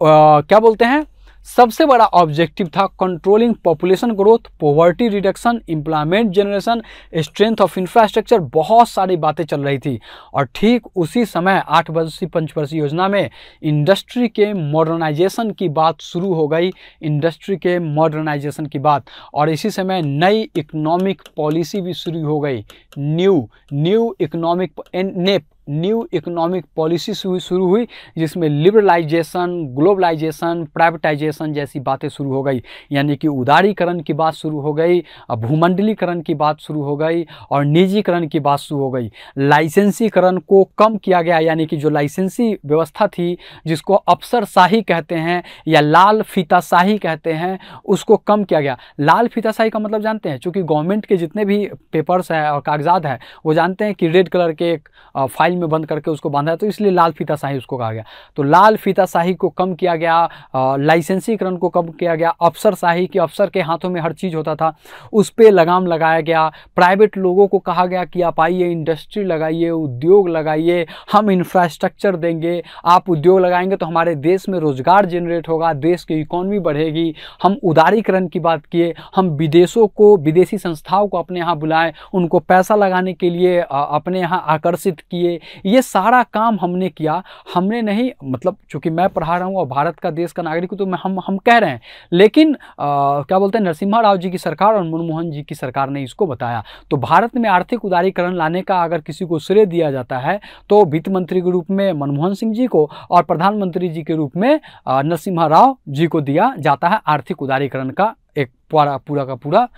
क्या बोलते हैं सबसे बड़ा ऑब्जेक्टिव था controlling population growth poverty reduction employment generation strength of infrastructure बहुत सारी बातें चल रही थी और ठीक उसी समय आठ वर्षीय पंचवर्षीय योजना में इंडस्ट्री के मॉडर्नाइजेशन की बात शुरू हो गई इंडस्ट्री के मॉडर्नाइजेशन की बात और इसी समय नई इकोनॉमिक पॉलिसी भी शुरू हो गई new new economic NEP new economic policy शुरू हुई जिसमें लिबरलाइजेशन ग्लोबलाइजेशन प्राइवेटाइजेशन जैसी बातें शुरू हो गई यानी कि उदारीकरण की बात शुरू हो गई भूमंडलीकरण की बात शुरू हो गई और निजीकरण की बात शुरू हो गई लाइसेंसीकरण को कम किया गया यानी कि जो लाइसेंसी व्यवस्था थी जिसको अफसरशाही कहते हैं या लाल फीताशाही कहते हैं उसको कम किया गया लाल फीताशाही का मतलब जानते हैं चूँकि गवर्नमेंट के जितने भी पेपर्स हैं और कागजात हैं वो जानते हैं कि रेड कलर के एक फाइल में बंद करके उसको बांधा है तो इसलिए लाल फीता शाही उसको कहा गया तो लाल फीता शाही को कम किया गया लाइसेंसीकरण को कम किया गया अफसर शाही के अफसर के हाथों में हर चीज़ होता था उस पर लगाम लगाया गया प्राइवेट लोगों को कहा गया कि आप आइए इंडस्ट्री लगाइए उद्योग लगाइए हम इंफ्रास्ट्रक्चर देंगे आप उद्योग लगाएंगे तो हमारे देश में रोज़गार जनरेट होगा देश की इकोनॉमी बढ़ेगी हम उदारीकरण की बात किए हम विदेशों को विदेशी संस्थाओं को अपने यहाँ बुलाएं उनको पैसा लगाने के लिए अपने यहाँ आकर्षित किए ये सारा काम हमने किया हमने नहीं मतलब चूंकि मैं पढ़ा रहा हूँ और भारत का देश का नागरिक तो मैं हम हम कह रहे हैं लेकिन आ, क्या बोलते हैं नरसिम्हा राव जी की सरकार और मनमोहन जी की सरकार ने इसको बताया तो भारत में आर्थिक उदारीकरण लाने का अगर किसी को श्रेय दिया जाता है तो वित्त मंत्री के रूप में मनमोहन सिंह जी को और प्रधानमंत्री जी के रूप में नरसिम्हा राव जी को दिया जाता है आर्थिक उदारीकरण का एक पूरा पूरा का पूरा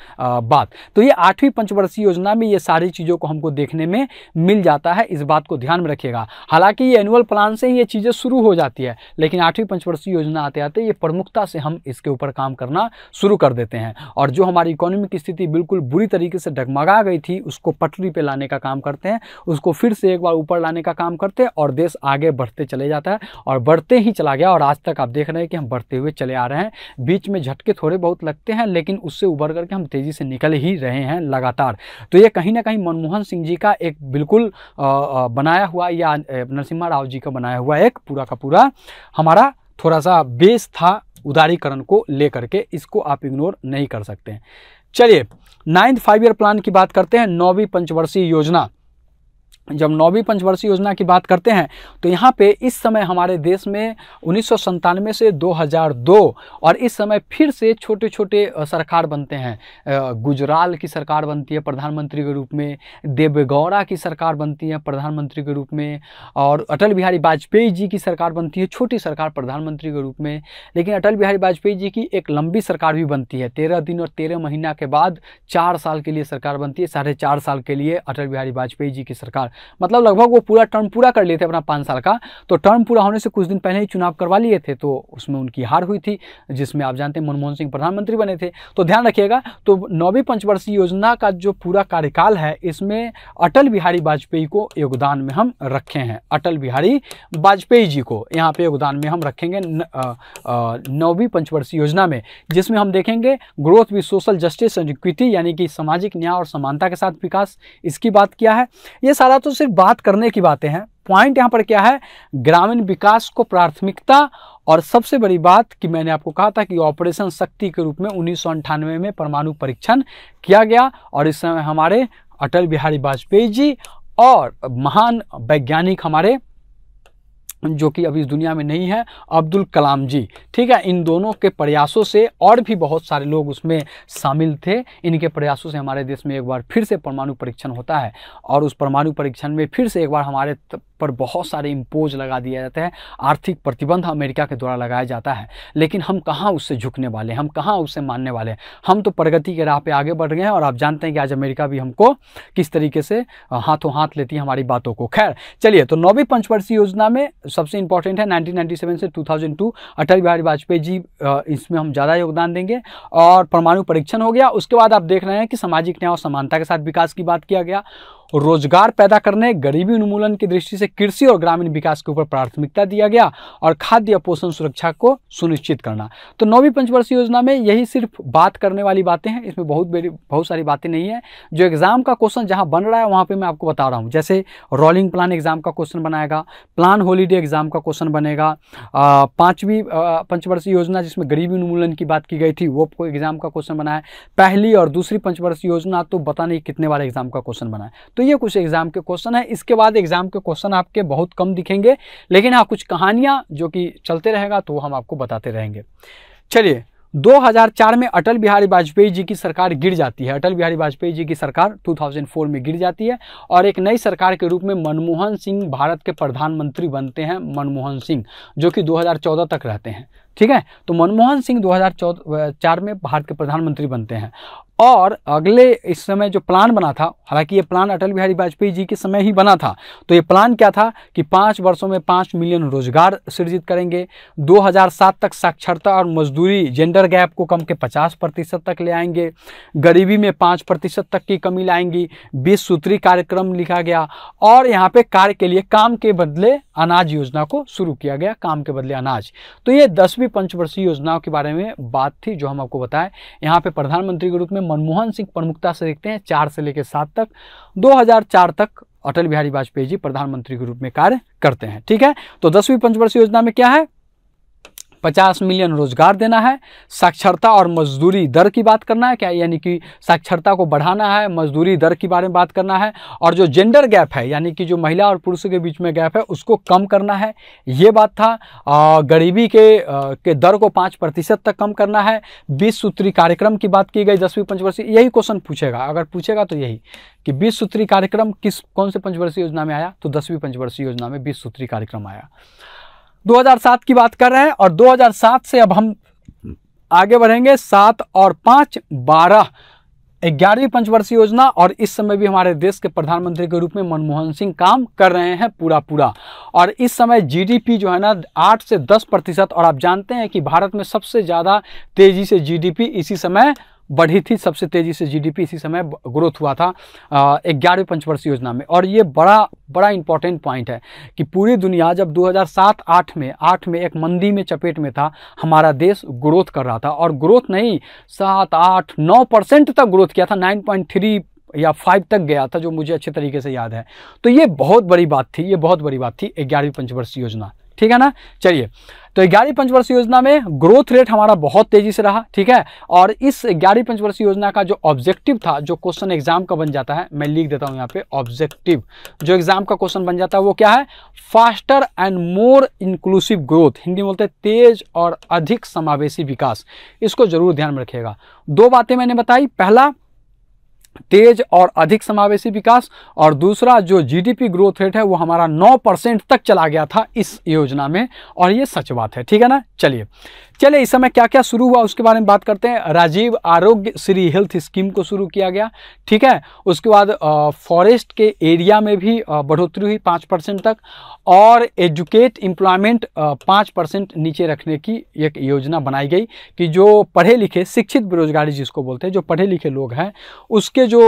बात तो ये आठवीं पंचवर्षीय योजना में ये सारी चीज़ों को हमको देखने में मिल जाता है इस बात को ध्यान में रखिएगा हालांकि ये एनुअल प्लान से ही ये चीज़ें शुरू हो जाती है लेकिन आठवीं पंचवर्षीय योजना आते आते ये प्रमुखता से हम इसके ऊपर काम करना शुरू कर देते हैं और जो हमारी इकोनॉमिक स्थिति बिल्कुल बुरी तरीके से डगमगा गई थी उसको पटरी पर लाने का काम करते हैं उसको फिर से एक बार ऊपर लाने का काम करते हैं और देश आगे बढ़ते चले जाता है और बढ़ते ही चला गया और आज तक आप देख रहे हैं कि हम बढ़ते हुए चले आ रहे हैं बीच में झटके थोड़े बहुत लगते हैं लेकिन उससे उभर करके हम तेज़ी से निकल ही रहे हैं लगातार तो ये कहीं ना कहीं मनमोहन सिंह जी का एक बिल्कुल बनाया हुआ या नरसिम्हा राव जी का बनाया हुआ एक पूरा का पूरा हमारा थोड़ा सा बेस था उदारीकरण को लेकर के इसको आप इग्नोर नहीं कर सकते हैं चलिए नाइन्थ फाइव ईयर प्लान की बात करते हैं नौवीं पंचवर्षीय योजना जब नौवीं पंचवर्षीय योजना की बात करते हैं तो यहाँ पे इस समय हमारे देश में उन्नीस से 2002 और इस समय फिर से छोटे छोटे सरकार बनते हैं गुजराल की सरकार बनती है प्रधानमंत्री के रूप में देवगौड़ा की सरकार बनती है प्रधानमंत्री के रूप में और अटल बिहारी वाजपेयी जी की सरकार बनती है छोटी सरकार प्रधानमंत्री के रूप में लेकिन अटल बिहारी वाजपेयी जी की एक लंबी सरकार भी बनती है तेरह दिन और तेरह महीना के बाद चार साल के लिए सरकार बनती है साढ़े चार साल के लिए अटल बिहारी वाजपेयी जी की सरकार मतलब लगभग वो पूरा टर्म पूरा कर लिए थे अपना पाँच साल का तो टर्म पूरा होने से कुछ दिन पहले ही चुनाव करवा लिए थे तो उसमें उनकी हार हुई थी जिसमें आप जानते हैं मनमोहन सिंह प्रधानमंत्री बने थे तो ध्यान रखिएगा तो नौवीं पंचवर्षीय योजना का जो पूरा कार्यकाल है इसमें अटल बिहारी वाजपेयी को योगदान में हम रखे हैं अटल बिहारी वाजपेयी जी को यहाँ पे योगदान में हम रखेंगे नौवीं पंचवर्षीय योजना में जिसमें हम देखेंगे growth with social justice and equity यानी कि सामाजिक न्याय और समानता के साथ विकास इसकी बात किया है ये सारा तो सिर्फ बात करने की बातें हैं पॉइंट यहाँ पर क्या है ग्रामीण विकास को प्राथमिकता और सबसे बड़ी बात कि मैंने आपको कहा था कि ऑपरेशन शक्ति के रूप में उन्नीस में परमाणु परीक्षण किया गया और इस समय हमारे अटल बिहारी वाजपेयी जी और महान वैज्ञानिक हमारे जो कि अभी इस दुनिया में नहीं है अब्दुल कलाम जी ठीक है इन दोनों के प्रयासों से और भी बहुत सारे लोग उसमें शामिल थे इनके प्रयासों से हमारे देश में एक बार फिर से परमाणु परीक्षण होता है और उस परमाणु परीक्षण में फिर से एक बार हमारे पर बहुत सारे इम्पोज लगा दिया जाते हैं आर्थिक प्रतिबंध अमेरिका के द्वारा लगाया जाता है लेकिन हम कहाँ उससे झुकने वाले हैं हम कहाँ उससे मानने वाले हैं हम तो प्रगति के राह पर आगे बढ़ गए हैं और आप जानते हैं कि आज अमेरिका भी हमको किस तरीके से हाथों हाथ लेती है हमारी बातों को खैर चलिए तो नौवीं पंचवर्षीय योजना में सबसे इंपॉर्टेंट है नाइनटीन से टू अटल बिहारी वाजपेयी जी इसमें हम ज़्यादा योगदान देंगे और परमाणु परीक्षण हो गया उसके बाद आप देख रहे हैं कि सामाजिक न्याय और समानता के साथ विकास की बात किया गया रोजगार पैदा करने गरीबी उन्मूलन की दृष्टि से कृषि और ग्रामीण विकास के ऊपर प्राथमिकता दिया गया और खाद्य पोषण सुरक्षा को सुनिश्चित करना तो नौवीं पंचवर्षीय योजना में यही सिर्फ बात करने वाली बातें हैं इसमें बहुत बहुत सारी बातें नहीं है जो एग्ज़ाम का क्वेश्चन जहां बन रहा है वहां पर मैं आपको बता रहा हूँ जैसे रोलिंग प्लान एग्ज़ाम का क्वेश्चन बनाएगा प्लान हॉलीडे एग्ज़ाम का क्वेश्चन बनेगा पांचवीं पंचवर्षीय योजना जिसमें गरीबी उन्मूलन की बात की गई थी वो एग्ज़ाम का क्वेश्चन बनाया पहली और दूसरी पंचवर्षीय योजना तो बता नहीं कितने बार एग्ज़ाम का क्वेश्चन बनाए तो तो ये कुछ एग्ज़ाम के क्वेश्चन है इसके बाद एग्ज़ाम के क्वेश्चन आपके बहुत कम दिखेंगे लेकिन हाँ कुछ कहानियां जो कि चलते रहेगा तो हम आपको बताते रहेंगे चलिए 2004 में अटल बिहारी वाजपेयी जी की सरकार गिर जाती है अटल बिहारी वाजपेयी जी की सरकार 2004 में गिर जाती है और एक नई सरकार के रूप में मनमोहन सिंह भारत के प्रधानमंत्री बनते हैं मनमोहन सिंह जो कि 2014 तक रहते हैं ठीक है तो मनमोहन सिंह 2004 में भारत के प्रधानमंत्री बनते हैं और अगले इस समय जो प्लान बना था हालांकि ये प्लान अटल बिहारी वाजपेयी जी के समय ही बना था तो ये प्लान क्या था कि पाँच वर्षों में पाँच मिलियन रोजगार सृजित करेंगे 2007 तक साक्षरता और मजदूरी जेंडर गैप को कम के 50 प्रतिशत तक ले आएंगे गरीबी में पाँच प्रतिशत तक की कमी लाएंगी बीस सूत्री कार्यक्रम लिखा गया और यहाँ पर कार्य के लिए काम के बदले अनाज योजना को शुरू किया गया काम के बदले अनाज तो ये दसवीं पंचवर्षीय योजनाओं के बारे में बात थी जो हम आपको बताएं यहाँ पर प्रधानमंत्री के रूप में मनमोहन सिंह प्रमुखता से देखते हैं चार से लेकर सात तक 2004 तक अटल बिहारी वाजपेयी जी प्रधानमंत्री के रूप में कार्य करते हैं ठीक है तो दसवीं पंचवर्षीय योजना में क्या है 50 मिलियन रोजगार देना है साक्षरता और मजदूरी दर की बात करना है क्या यानी कि साक्षरता को बढ़ाना है मजदूरी दर के बारे में बात करना है और जो जेंडर गैप है यानी कि जो महिला और पुरुष के बीच में गैप है उसको कम करना है ये बात था गरीबी के के दर को पाँच प्रतिशत तक कम करना है बीस सूत्री कार्यक्रम की बात की गई दसवीं पंचवर्षीय यही क्वेश्चन पूछेगा अगर पूछेगा तो यही कि बीस सूत्री कार्यक्रम किस कौन से पंचवर्षीय योजना में आया तो दसवीं पंचवर्षीय योजना में बीस सूत्री कार्यक्रम आया 2007 की बात कर रहे हैं और 2007 से अब हम आगे बढ़ेंगे सात और पाँच बारह ग्यारहवीं पंचवर्षीय योजना और इस समय भी हमारे देश के प्रधानमंत्री के रूप में मनमोहन सिंह काम कर रहे हैं पूरा पूरा और इस समय जीडीपी जो है ना आठ से दस प्रतिशत और आप जानते हैं कि भारत में सबसे ज़्यादा तेज़ी से जीडीपी इसी समय बढ़ी थी सबसे तेज़ी से जीडीपी इसी समय ग्रोथ हुआ था ग्यारहवीं पंचवर्षीय योजना में और ये बड़ा बड़ा इंपॉर्टेंट पॉइंट है कि पूरी दुनिया जब 2007-8 में 8 में एक मंदी में चपेट में था हमारा देश ग्रोथ कर रहा था और ग्रोथ नहीं सात आठ नौ परसेंट तक ग्रोथ किया था नाइन पॉइंट थ्री या फाइव तक गया था जो मुझे अच्छे तरीके से याद है तो ये बहुत बड़ी बात थी ये बहुत बड़ी बात थी ग्यारहवीं पंचवर्षीय योजना ठीक है ना चलिए तो ग्यारह पंचवर्षीय योजना में ग्रोथ रेट हमारा बहुत तेजी से रहा ठीक है और इस ग्यारह पंचवर्षीय योजना का जो ऑब्जेक्टिव था जो क्वेश्चन एग्जाम का बन जाता है मैं लिख देता हूं यहाँ पे ऑब्जेक्टिव जो एग्जाम का क्वेश्चन बन जाता है वो क्या है faster and more inclusive growth Hindi बोलते हैं तेज और अधिक समावेशी विकास इसको जरूर ध्यान में रखिएगा दो बातें मैंने बताई पहला तेज और अधिक समावेशी विकास और दूसरा जो जीडीपी ग्रोथ रेट है वो हमारा 9 परसेंट तक चला गया था इस योजना में और ये सच बात है ठीक है ना चलिए चलिए इस समय क्या क्या शुरू हुआ उसके बारे में बात करते हैं राजीव आरोग्य श्री हेल्थ स्कीम को शुरू किया गया ठीक है उसके बाद फॉरेस्ट के एरिया में भी बढ़ोतरी हुई पाँच परसेंट तक और एजुकेट एम्प्लॉयमेंट पाँच परसेंट नीचे रखने की एक योजना बनाई गई कि जो पढ़े लिखे शिक्षित बेरोजगारी जिसको बोलते हैं जो पढ़े लिखे लोग हैं उसके जो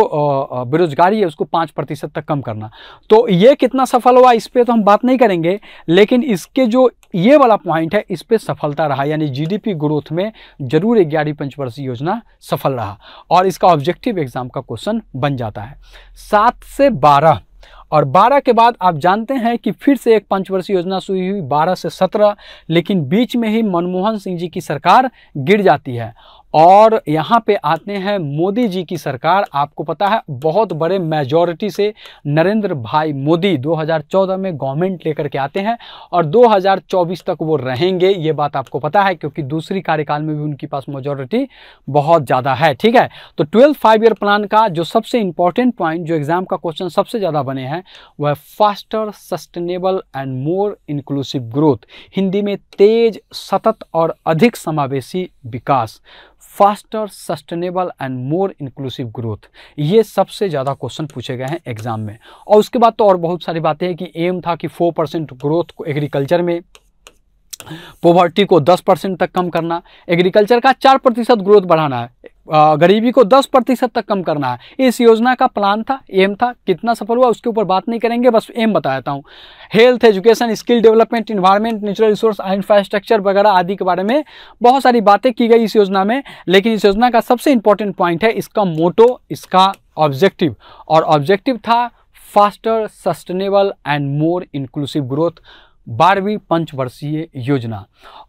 बेरोजगारी है उसको पाँच प्रतिशत तक कम करना तो ये कितना सफल हुआ इस पर तो हम बात नहीं करेंगे लेकिन इसके जो ये वाला पॉइंट है इस पर सफलता रहा यानी जी जीडीपी ग्रोथ में जरूर ग्यारहवीं पंचवर्षीय योजना सफल रहा और इसका ऑब्जेक्टिव एग्जाम का क्वेश्चन बन जाता है सात से बारह और 12 के बाद आप जानते हैं कि फिर से एक पंचवर्षीय योजना शुरू हुई 12 से 17 लेकिन बीच में ही मनमोहन सिंह जी की सरकार गिर जाती है और यहाँ पे आते हैं मोदी जी की सरकार आपको पता है बहुत बड़े मेजोरिटी से नरेंद्र भाई मोदी 2014 में गवर्नमेंट लेकर के आते हैं और 2024 तक वो रहेंगे ये बात आपको पता है क्योंकि दूसरी कार्यकाल में भी उनके पास मेजोरिटी बहुत ज़्यादा है ठीक है तो ट्वेल्थ फाइव ईयर प्लान का जो सबसे इंपॉर्टेंट पॉइंट जो एग्ज़ाम का क्वेश्चन सबसे ज़्यादा बने हैं वह faster sustainable and more inclusive growth Hindi में तेज सतत और अधिक समावेशी विकास faster sustainable and more inclusive growth ये सबसे ज़्यादा क्वेश्चन पूछे गए हैं एग्जाम में और उसके बाद तो और बहुत सारी बातें हैं कि एम था कि फोर परसेंट ग्रोथ को एग्रीकल्चर में पॉवर्टी को 10 परसेंट तक कम करना एग्रीकल्चर का 4 प्रतिशत ग्रोथ बढ़ाना है गरीबी को 10 प्रतिशत तक कम करना है इस योजना का प्लान था एम था कितना सफल हुआ उसके ऊपर बात नहीं करेंगे बस एम बता देता हूँ health education skill development environment natural resource infrastructure वगैरह आदि के बारे में बहुत सारी बातें की गई इस योजना में लेकिन इस योजना का सबसे इंपॉर्टेंट पॉइंट है इसका मोटो इसका ऑब्जेक्टिव और ऑब्जेक्टिव था faster sustainable and more inclusive growth बारहवीं पंचवर्षीय योजना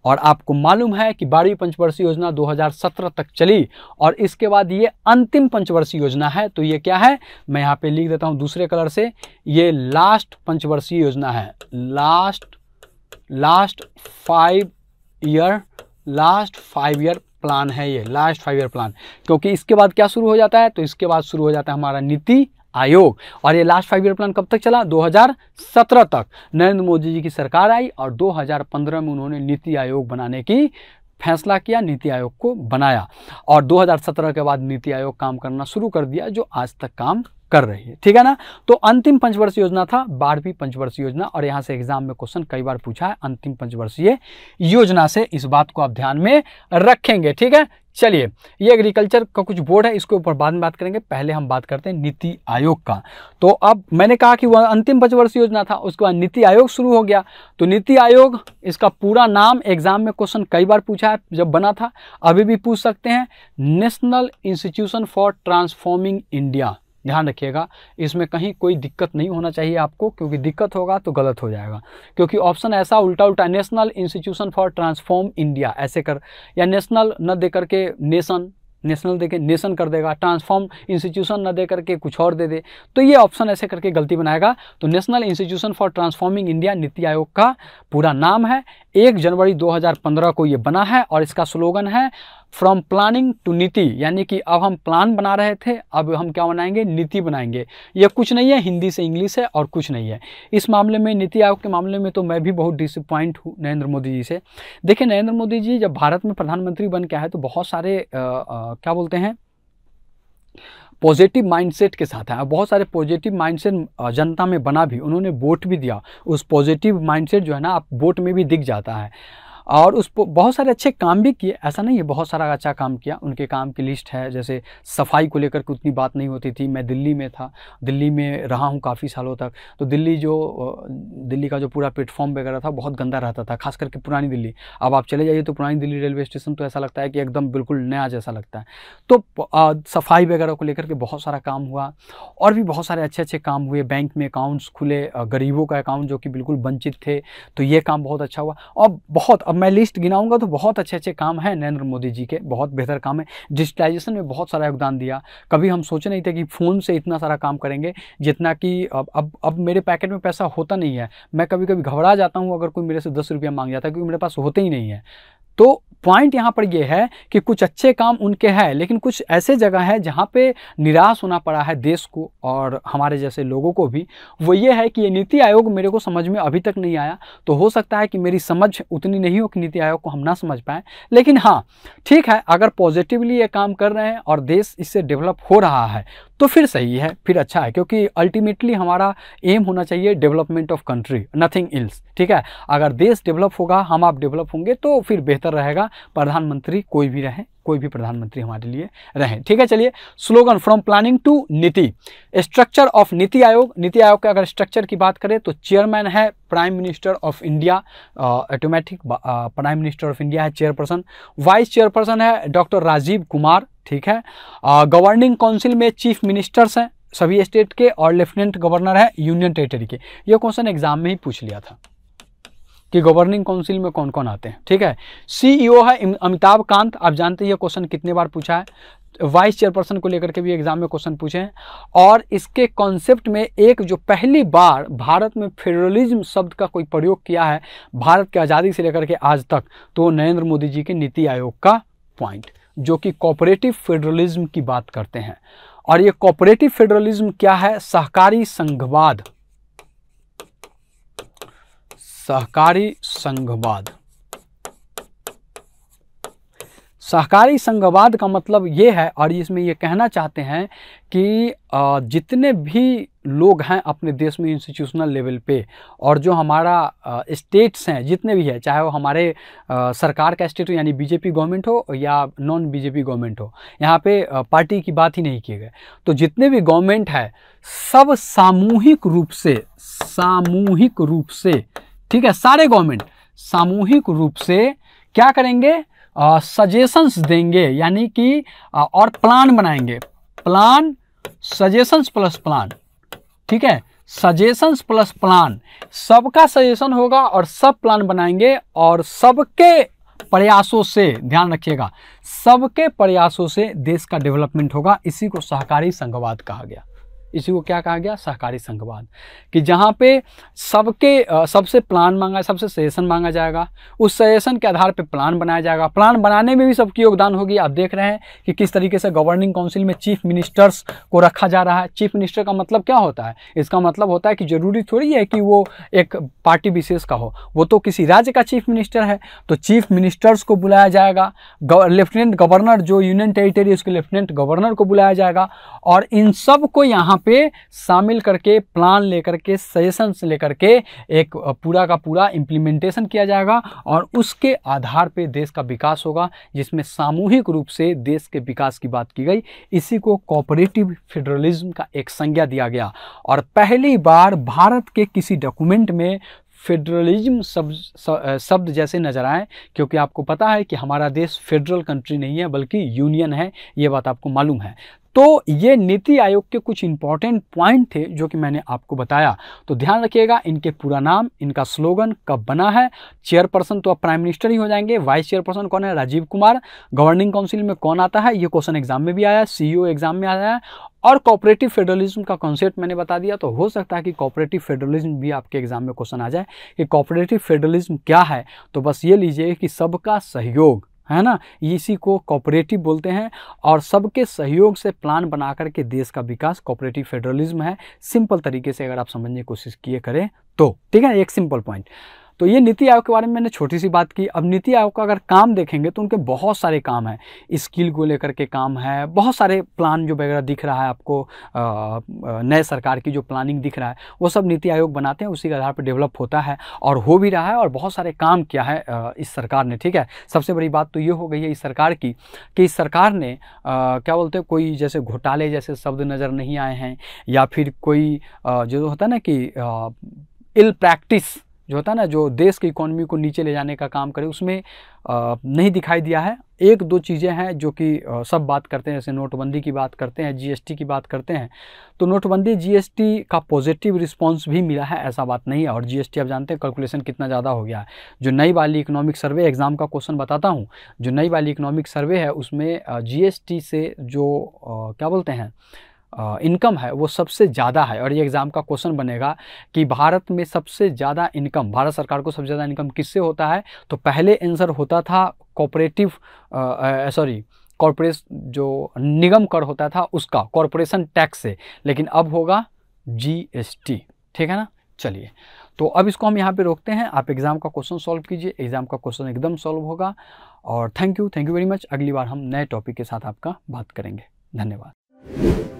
और आपको मालूम है कि बारहवीं पंचवर्षीय योजना 2017 तक चली और इसके बाद ये अंतिम पंचवर्षीय योजना है तो ये क्या है मैं यहाँ पे लिख देता हूँ दूसरे कलर से ये लास्ट पंचवर्षीय योजना है last last five year last five year plan है ये लास्ट फाइव ईयर प्लान क्योंकि इसके बाद क्या शुरू हो जाता है तो इसके बाद शुरू हो जाता है हमारा नीति आयोग और ये लास्ट फाइव ईयर प्लान कब तक चला 2017 तक नरेंद्र मोदी जी की सरकार आई और 2015 में उन्होंने नीति आयोग बनाने की फैसला किया नीति आयोग को बनाया और 2017 के बाद नीति आयोग काम करना शुरू कर दिया जो आज तक काम कर रही है ठीक है ना तो अंतिम पंचवर्षीय योजना था बारहवीं पंचवर्षीय योजना और यहाँ से एग्जाम में क्वेश्चन कई बार पूछा है अंतिम पंचवर्षीय योजना से इस बात को आप ध्यान में रखेंगे ठीक है चलिए ये एग्रीकल्चर का कुछ बोर्ड है इसके ऊपर बाद में बात करेंगे पहले हम बात करते हैं नीति आयोग का तो अब मैंने कहा कि वह अंतिम पंचवर्षीय योजना था उसके बाद नीति आयोग शुरू हो गया तो नीति आयोग इसका पूरा नाम एग्जाम में क्वेश्चन कई बार पूछा है जब बना था अभी भी पूछ सकते हैं national institution for transforming India ध्यान रखिएगा इसमें कहीं कोई दिक्कत नहीं होना चाहिए आपको क्योंकि दिक्कत होगा तो गलत हो जाएगा क्योंकि ऑप्शन ऐसा उल्टा उल्टा national institution for transform India ऐसे कर या नेशनल न दे करके नेशन नेशनल दे के नेशन कर देगा ट्रांसफॉर्म इंस्टीट्यूशन न दे करके कुछ और दे दे तो ये ऑप्शन ऐसे करके गलती बनाएगा तो national institution for transforming India NITI Aayog का पूरा नाम है एक जनवरी 2015 को ये बना है और इसका स्लोगन है फ्रॉम प्लानिंग टू नीति यानी कि अब हम प्लान बना रहे थे अब हम क्या बनाएंगे नीति बनाएंगे यह कुछ नहीं है हिंदी से इंग्लिश है और कुछ नहीं है इस मामले में नीति आयोग के मामले में तो मैं भी बहुत डिसअपॉइंट हूँ नरेंद्र मोदी जी से देखिए नरेंद्र मोदी जी जब भारत में प्रधानमंत्री बन के आए तो बहुत सारे आ, आ, क्या बोलते हैं पॉजिटिव माइंडसेट के साथ है बहुत सारे पॉजिटिव माइंडसेट जनता में बना भी उन्होंने वोट भी दिया उस पॉजिटिव माइंडसेट जो है ना आप वोट में भी दिख जाता है और उस बहुत सारे अच्छे काम भी किए ऐसा नहीं है बहुत सारा अच्छा काम किया उनके काम की लिस्ट है जैसे सफाई को लेकर के उतनी बात नहीं होती थी मैं दिल्ली में था दिल्ली में रहा हूँ काफ़ी सालों तक तो दिल्ली जो दिल्ली का जो पूरा प्लेटफॉर्म वगैरह था बहुत गंदा रहता था खास करके पुरानी दिल्ली अब आप चले जाइए तो पुरानी दिल्ली रेलवे स्टेशन तो ऐसा लगता है कि एकदम बिल्कुल नया जैसा लगता है तो सफाई वगैरह को लेकर के बहुत सारा काम हुआ और भी बहुत सारे अच्छे अच्छे काम हुए बैंक में अकाउंट्स खुले गरीबों का अकाउंट जो कि बिल्कुल वंचित थे तो ये काम बहुत अच्छा हुआ और बहुत अब अब मैं लिस्ट गिनाऊंगा तो बहुत अच्छे अच्छे काम हैं नरेंद्र मोदी जी के बहुत बेहतर काम है डिजिटलाइजेशन में बहुत सारा योगदान दिया कभी हम सोचे नहीं थे कि फ़ोन से इतना सारा काम करेंगे जितना कि अब अब अब मेरे पैकेट में पैसा होता नहीं है मैं कभी कभी घबरा जाता हूँ अगर कोई मेरे से दस रुपया मांग जाता है क्योंकि मेरे पास होते ही नहीं है तो पॉइंट यहाँ पर यह है कि कुछ अच्छे काम उनके हैं लेकिन कुछ ऐसे जगह है जहाँ पे निराश होना पड़ा है देश को और हमारे जैसे लोगों को भी वो ये है कि ये नीति आयोग मेरे को समझ में अभी तक नहीं आया तो हो सकता है कि मेरी समझ उतनी नहीं हो कि नीति आयोग को हम ना समझ पाए लेकिन हाँ ठीक है अगर पॉजिटिवली ये काम कर रहे हैं और देश इससे डेवलप हो रहा है तो फिर सही है फिर अच्छा है क्योंकि अल्टीमेटली हमारा एम होना चाहिए development of country nothing else ठीक है अगर देश डेवलप होगा हम आप डेवलप होंगे तो फिर बेहतर रहेगा प्रधानमंत्री कोई भी रहें कोई भी प्रधानमंत्री हमारे लिए रहें ठीक है चलिए slogan from planning to NITI structure of NITI Aayog नीति आयोग का अगर स्ट्रक्चर की बात करें तो चेयरमैन है prime minister of India automatic prime minister of India है चेयरपर्सन वाइस चेयरपर्सन है डॉक्टर राजीव कुमार ठीक है गवर्निंग काउंसिल में चीफ मिनिस्टर्स हैं सभी स्टेट के और लेफ्टिनेंट गवर्नर है यूनियन टेरिटरी के ये क्वेश्चन एग्जाम में ही पूछ लिया था कि गवर्निंग काउंसिल में कौन कौन आते हैं ठीक है सीईओ e है अमिताभ कांत आप जानते हैं क्वेश्चन कितने बार पूछा है वाइस चेयरपर्सन को लेकर के भी एग्जाम में क्वेश्चन पूछे हैं और इसके कॉन्सेप्ट में एक जो पहली बार भारत में फेडरलिज्म शब्द का कोई प्रयोग किया है भारत की आज़ादी से लेकर के आज तक तो नरेंद्र मोदी जी के नीति आयोग का पॉइंट जो कि कॉपरेटिव फेडरलिज्म की बात करते हैं और ये कॉपरेटिव फेडरलिज्म क्या है सहकारी संघवाद सहकारी संघवाद सहकारी संघवाद का मतलब ये है और इसमें ये कहना चाहते हैं कि जितने भी लोग हैं अपने देश में इंस्टीट्यूशनल लेवल पे और जो हमारा स्टेट्स हैं जितने भी है चाहे वो हमारे सरकार का स्टेट हो यानी बीजेपी गवर्नमेंट हो या नॉन बीजेपी गवर्नमेंट हो यहाँ पे पार्टी की बात ही नहीं किए गए तो जितने भी गवर्नमेंट है सब सामूहिक रूप से सामूहिक रूप से ठीक है सारे गवर्नमेंट सामूहिक रूप से क्या करेंगे सजेशंस देंगे यानी कि और प्लान बनाएंगे प्लान सजेशंस प्लस प्लान ठीक है सजेशंस प्लस प्लान सबका सजेशन होगा और सब प्लान बनाएंगे और सबके प्रयासों से ध्यान रखिएगा सबके प्रयासों से देश का डेवलपमेंट होगा इसी को सहकारी संघवाद कहा गया इसी को क्या कहा गया सहकारी संघवाद कि जहाँ पे सबके सबसे प्लान मांगा सबसे सजेशन मांगा जाएगा उस सजेशन के आधार पे प्लान बनाया जाएगा प्लान बनाने में भी सबकी योगदान होगी आप देख रहे हैं कि किस तरीके से गवर्निंग काउंसिल में चीफ मिनिस्टर्स को रखा जा रहा है चीफ मिनिस्टर का मतलब क्या होता है इसका मतलब होता है कि ज़रूरी थोड़ी है कि वो एक पार्टी विशेष का हो वो तो किसी राज्य का चीफ मिनिस्टर है तो चीफ मिनिस्टर्स को बुलाया जाएगा लेफ्टिनेंट गवर्नर जो यूनियन टेरिटरी उसके लेफ्टिनेंट गवर्नर को बुलाया जाएगा और इन सब को यहाँ पे शामिल करके प्लान लेकर के सजेशंस लेकर के एक पूरा का पूरा इम्प्लीमेंटेशन किया जाएगा और उसके आधार पे देश का विकास होगा जिसमें सामूहिक रूप से देश के विकास की बात की गई इसी को कॉपरेटिव फेडरलिज्म का एक संज्ञा दिया गया और पहली बार भारत के किसी डॉक्यूमेंट में फेडरलिज्म शब्द शब्द जैसे नज़र आए क्योंकि आपको पता है कि हमारा देश फेडरल कंट्री नहीं है बल्कि यूनियन है ये बात आपको मालूम है तो ये नीति आयोग के कुछ इंपॉर्टेंट पॉइंट थे जो कि मैंने आपको बताया तो ध्यान रखिएगा इनके पूरा नाम इनका स्लोगन कब बना है चेयरपर्सन तो अब प्राइम मिनिस्टर ही हो जाएंगे वाइस चेयरपर्सन कौन है राजीव कुमार गवर्निंग काउंसिल में कौन आता है ये क्वेश्चन एग्जाम में भी आया सीईओ एग्जाम e में आया है और कॉपरेटिव फेडरलिज्म का कॉन्सेप्ट मैंने बता दिया तो हो सकता है कि कॉपरेटिव फेडरलिज्म भी आपके एग्जाम में क्वेश्चन आ जाए कि कॉपरेटिव फेडरलिज्म क्या है तो बस ये लीजिए कि सबका सहयोग है ना इसी को कॉपरेटिव बोलते हैं और सबके सहयोग से प्लान बना के देश का विकास कॉपरेटिव फेडरलिज्म है सिंपल तरीके से अगर आप समझने की कोशिश किए करें तो ठीक है एक सिंपल पॉइंट तो ये नीति आयोग के बारे में मैंने छोटी सी बात की अब नीति आयोग का अगर काम देखेंगे तो उनके बहुत सारे काम हैं स्किल को लेकर के काम है बहुत सारे प्लान जो वगैरह दिख रहा है आपको नए सरकार की जो प्लानिंग दिख रहा है वो सब नीति आयोग बनाते हैं उसी के आधार पर डेवलप होता है और हो भी रहा है और बहुत सारे काम किया है इस सरकार ने ठीक है सबसे बड़ी बात तो ये हो गई है इस सरकार की कि इस सरकार ने क्या बोलते हैं कोई जैसे घोटाले जैसे शब्द नज़र नहीं आए हैं या फिर कोई जो होता है ना कि इल प्रैक्टिस जो होता है ना जो देश की इकोनॉमी को नीचे ले जाने का काम करे उसमें नहीं दिखाई दिया है एक दो चीज़ें हैं जो कि सब बात करते हैं जैसे नोटबंदी की बात करते हैं जीएसटी की बात करते हैं तो नोटबंदी जीएसटी का पॉजिटिव रिस्पांस भी मिला है ऐसा बात नहीं है और जीएसटी आप जानते हैं कैलकुलेशन कितना ज़्यादा हो गया है जो नई वाली इकोनॉमिक सर्वे एग्ज़ाम का क्वेश्चन बताता हूँ जो नई वाली इकोनॉमिक सर्वे है उसमें जी से जो क्या बोलते हैं इनकम है वो सबसे ज़्यादा है और ये एग्ज़ाम का क्वेश्चन बनेगा कि भारत में सबसे ज़्यादा इनकम भारत सरकार को सबसे ज़्यादा इनकम किससे होता है तो पहले आंसर होता था कॉपरेटिव सॉरी कॉरपोरेट जो निगम कर होता था उसका कॉरपोरेशन टैक्स से लेकिन अब होगा जीएसटी ठीक है ना चलिए तो अब इसको हम यहाँ पे रोकते हैं आप एग्ज़ाम का क्वेश्चन सॉल्व कीजिए एग्ज़ाम का क्वेश्चन एकदम सॉल्व होगा और thank you thank you very much अगली बार हम नए टॉपिक के साथ आपका बात करेंगे धन्यवाद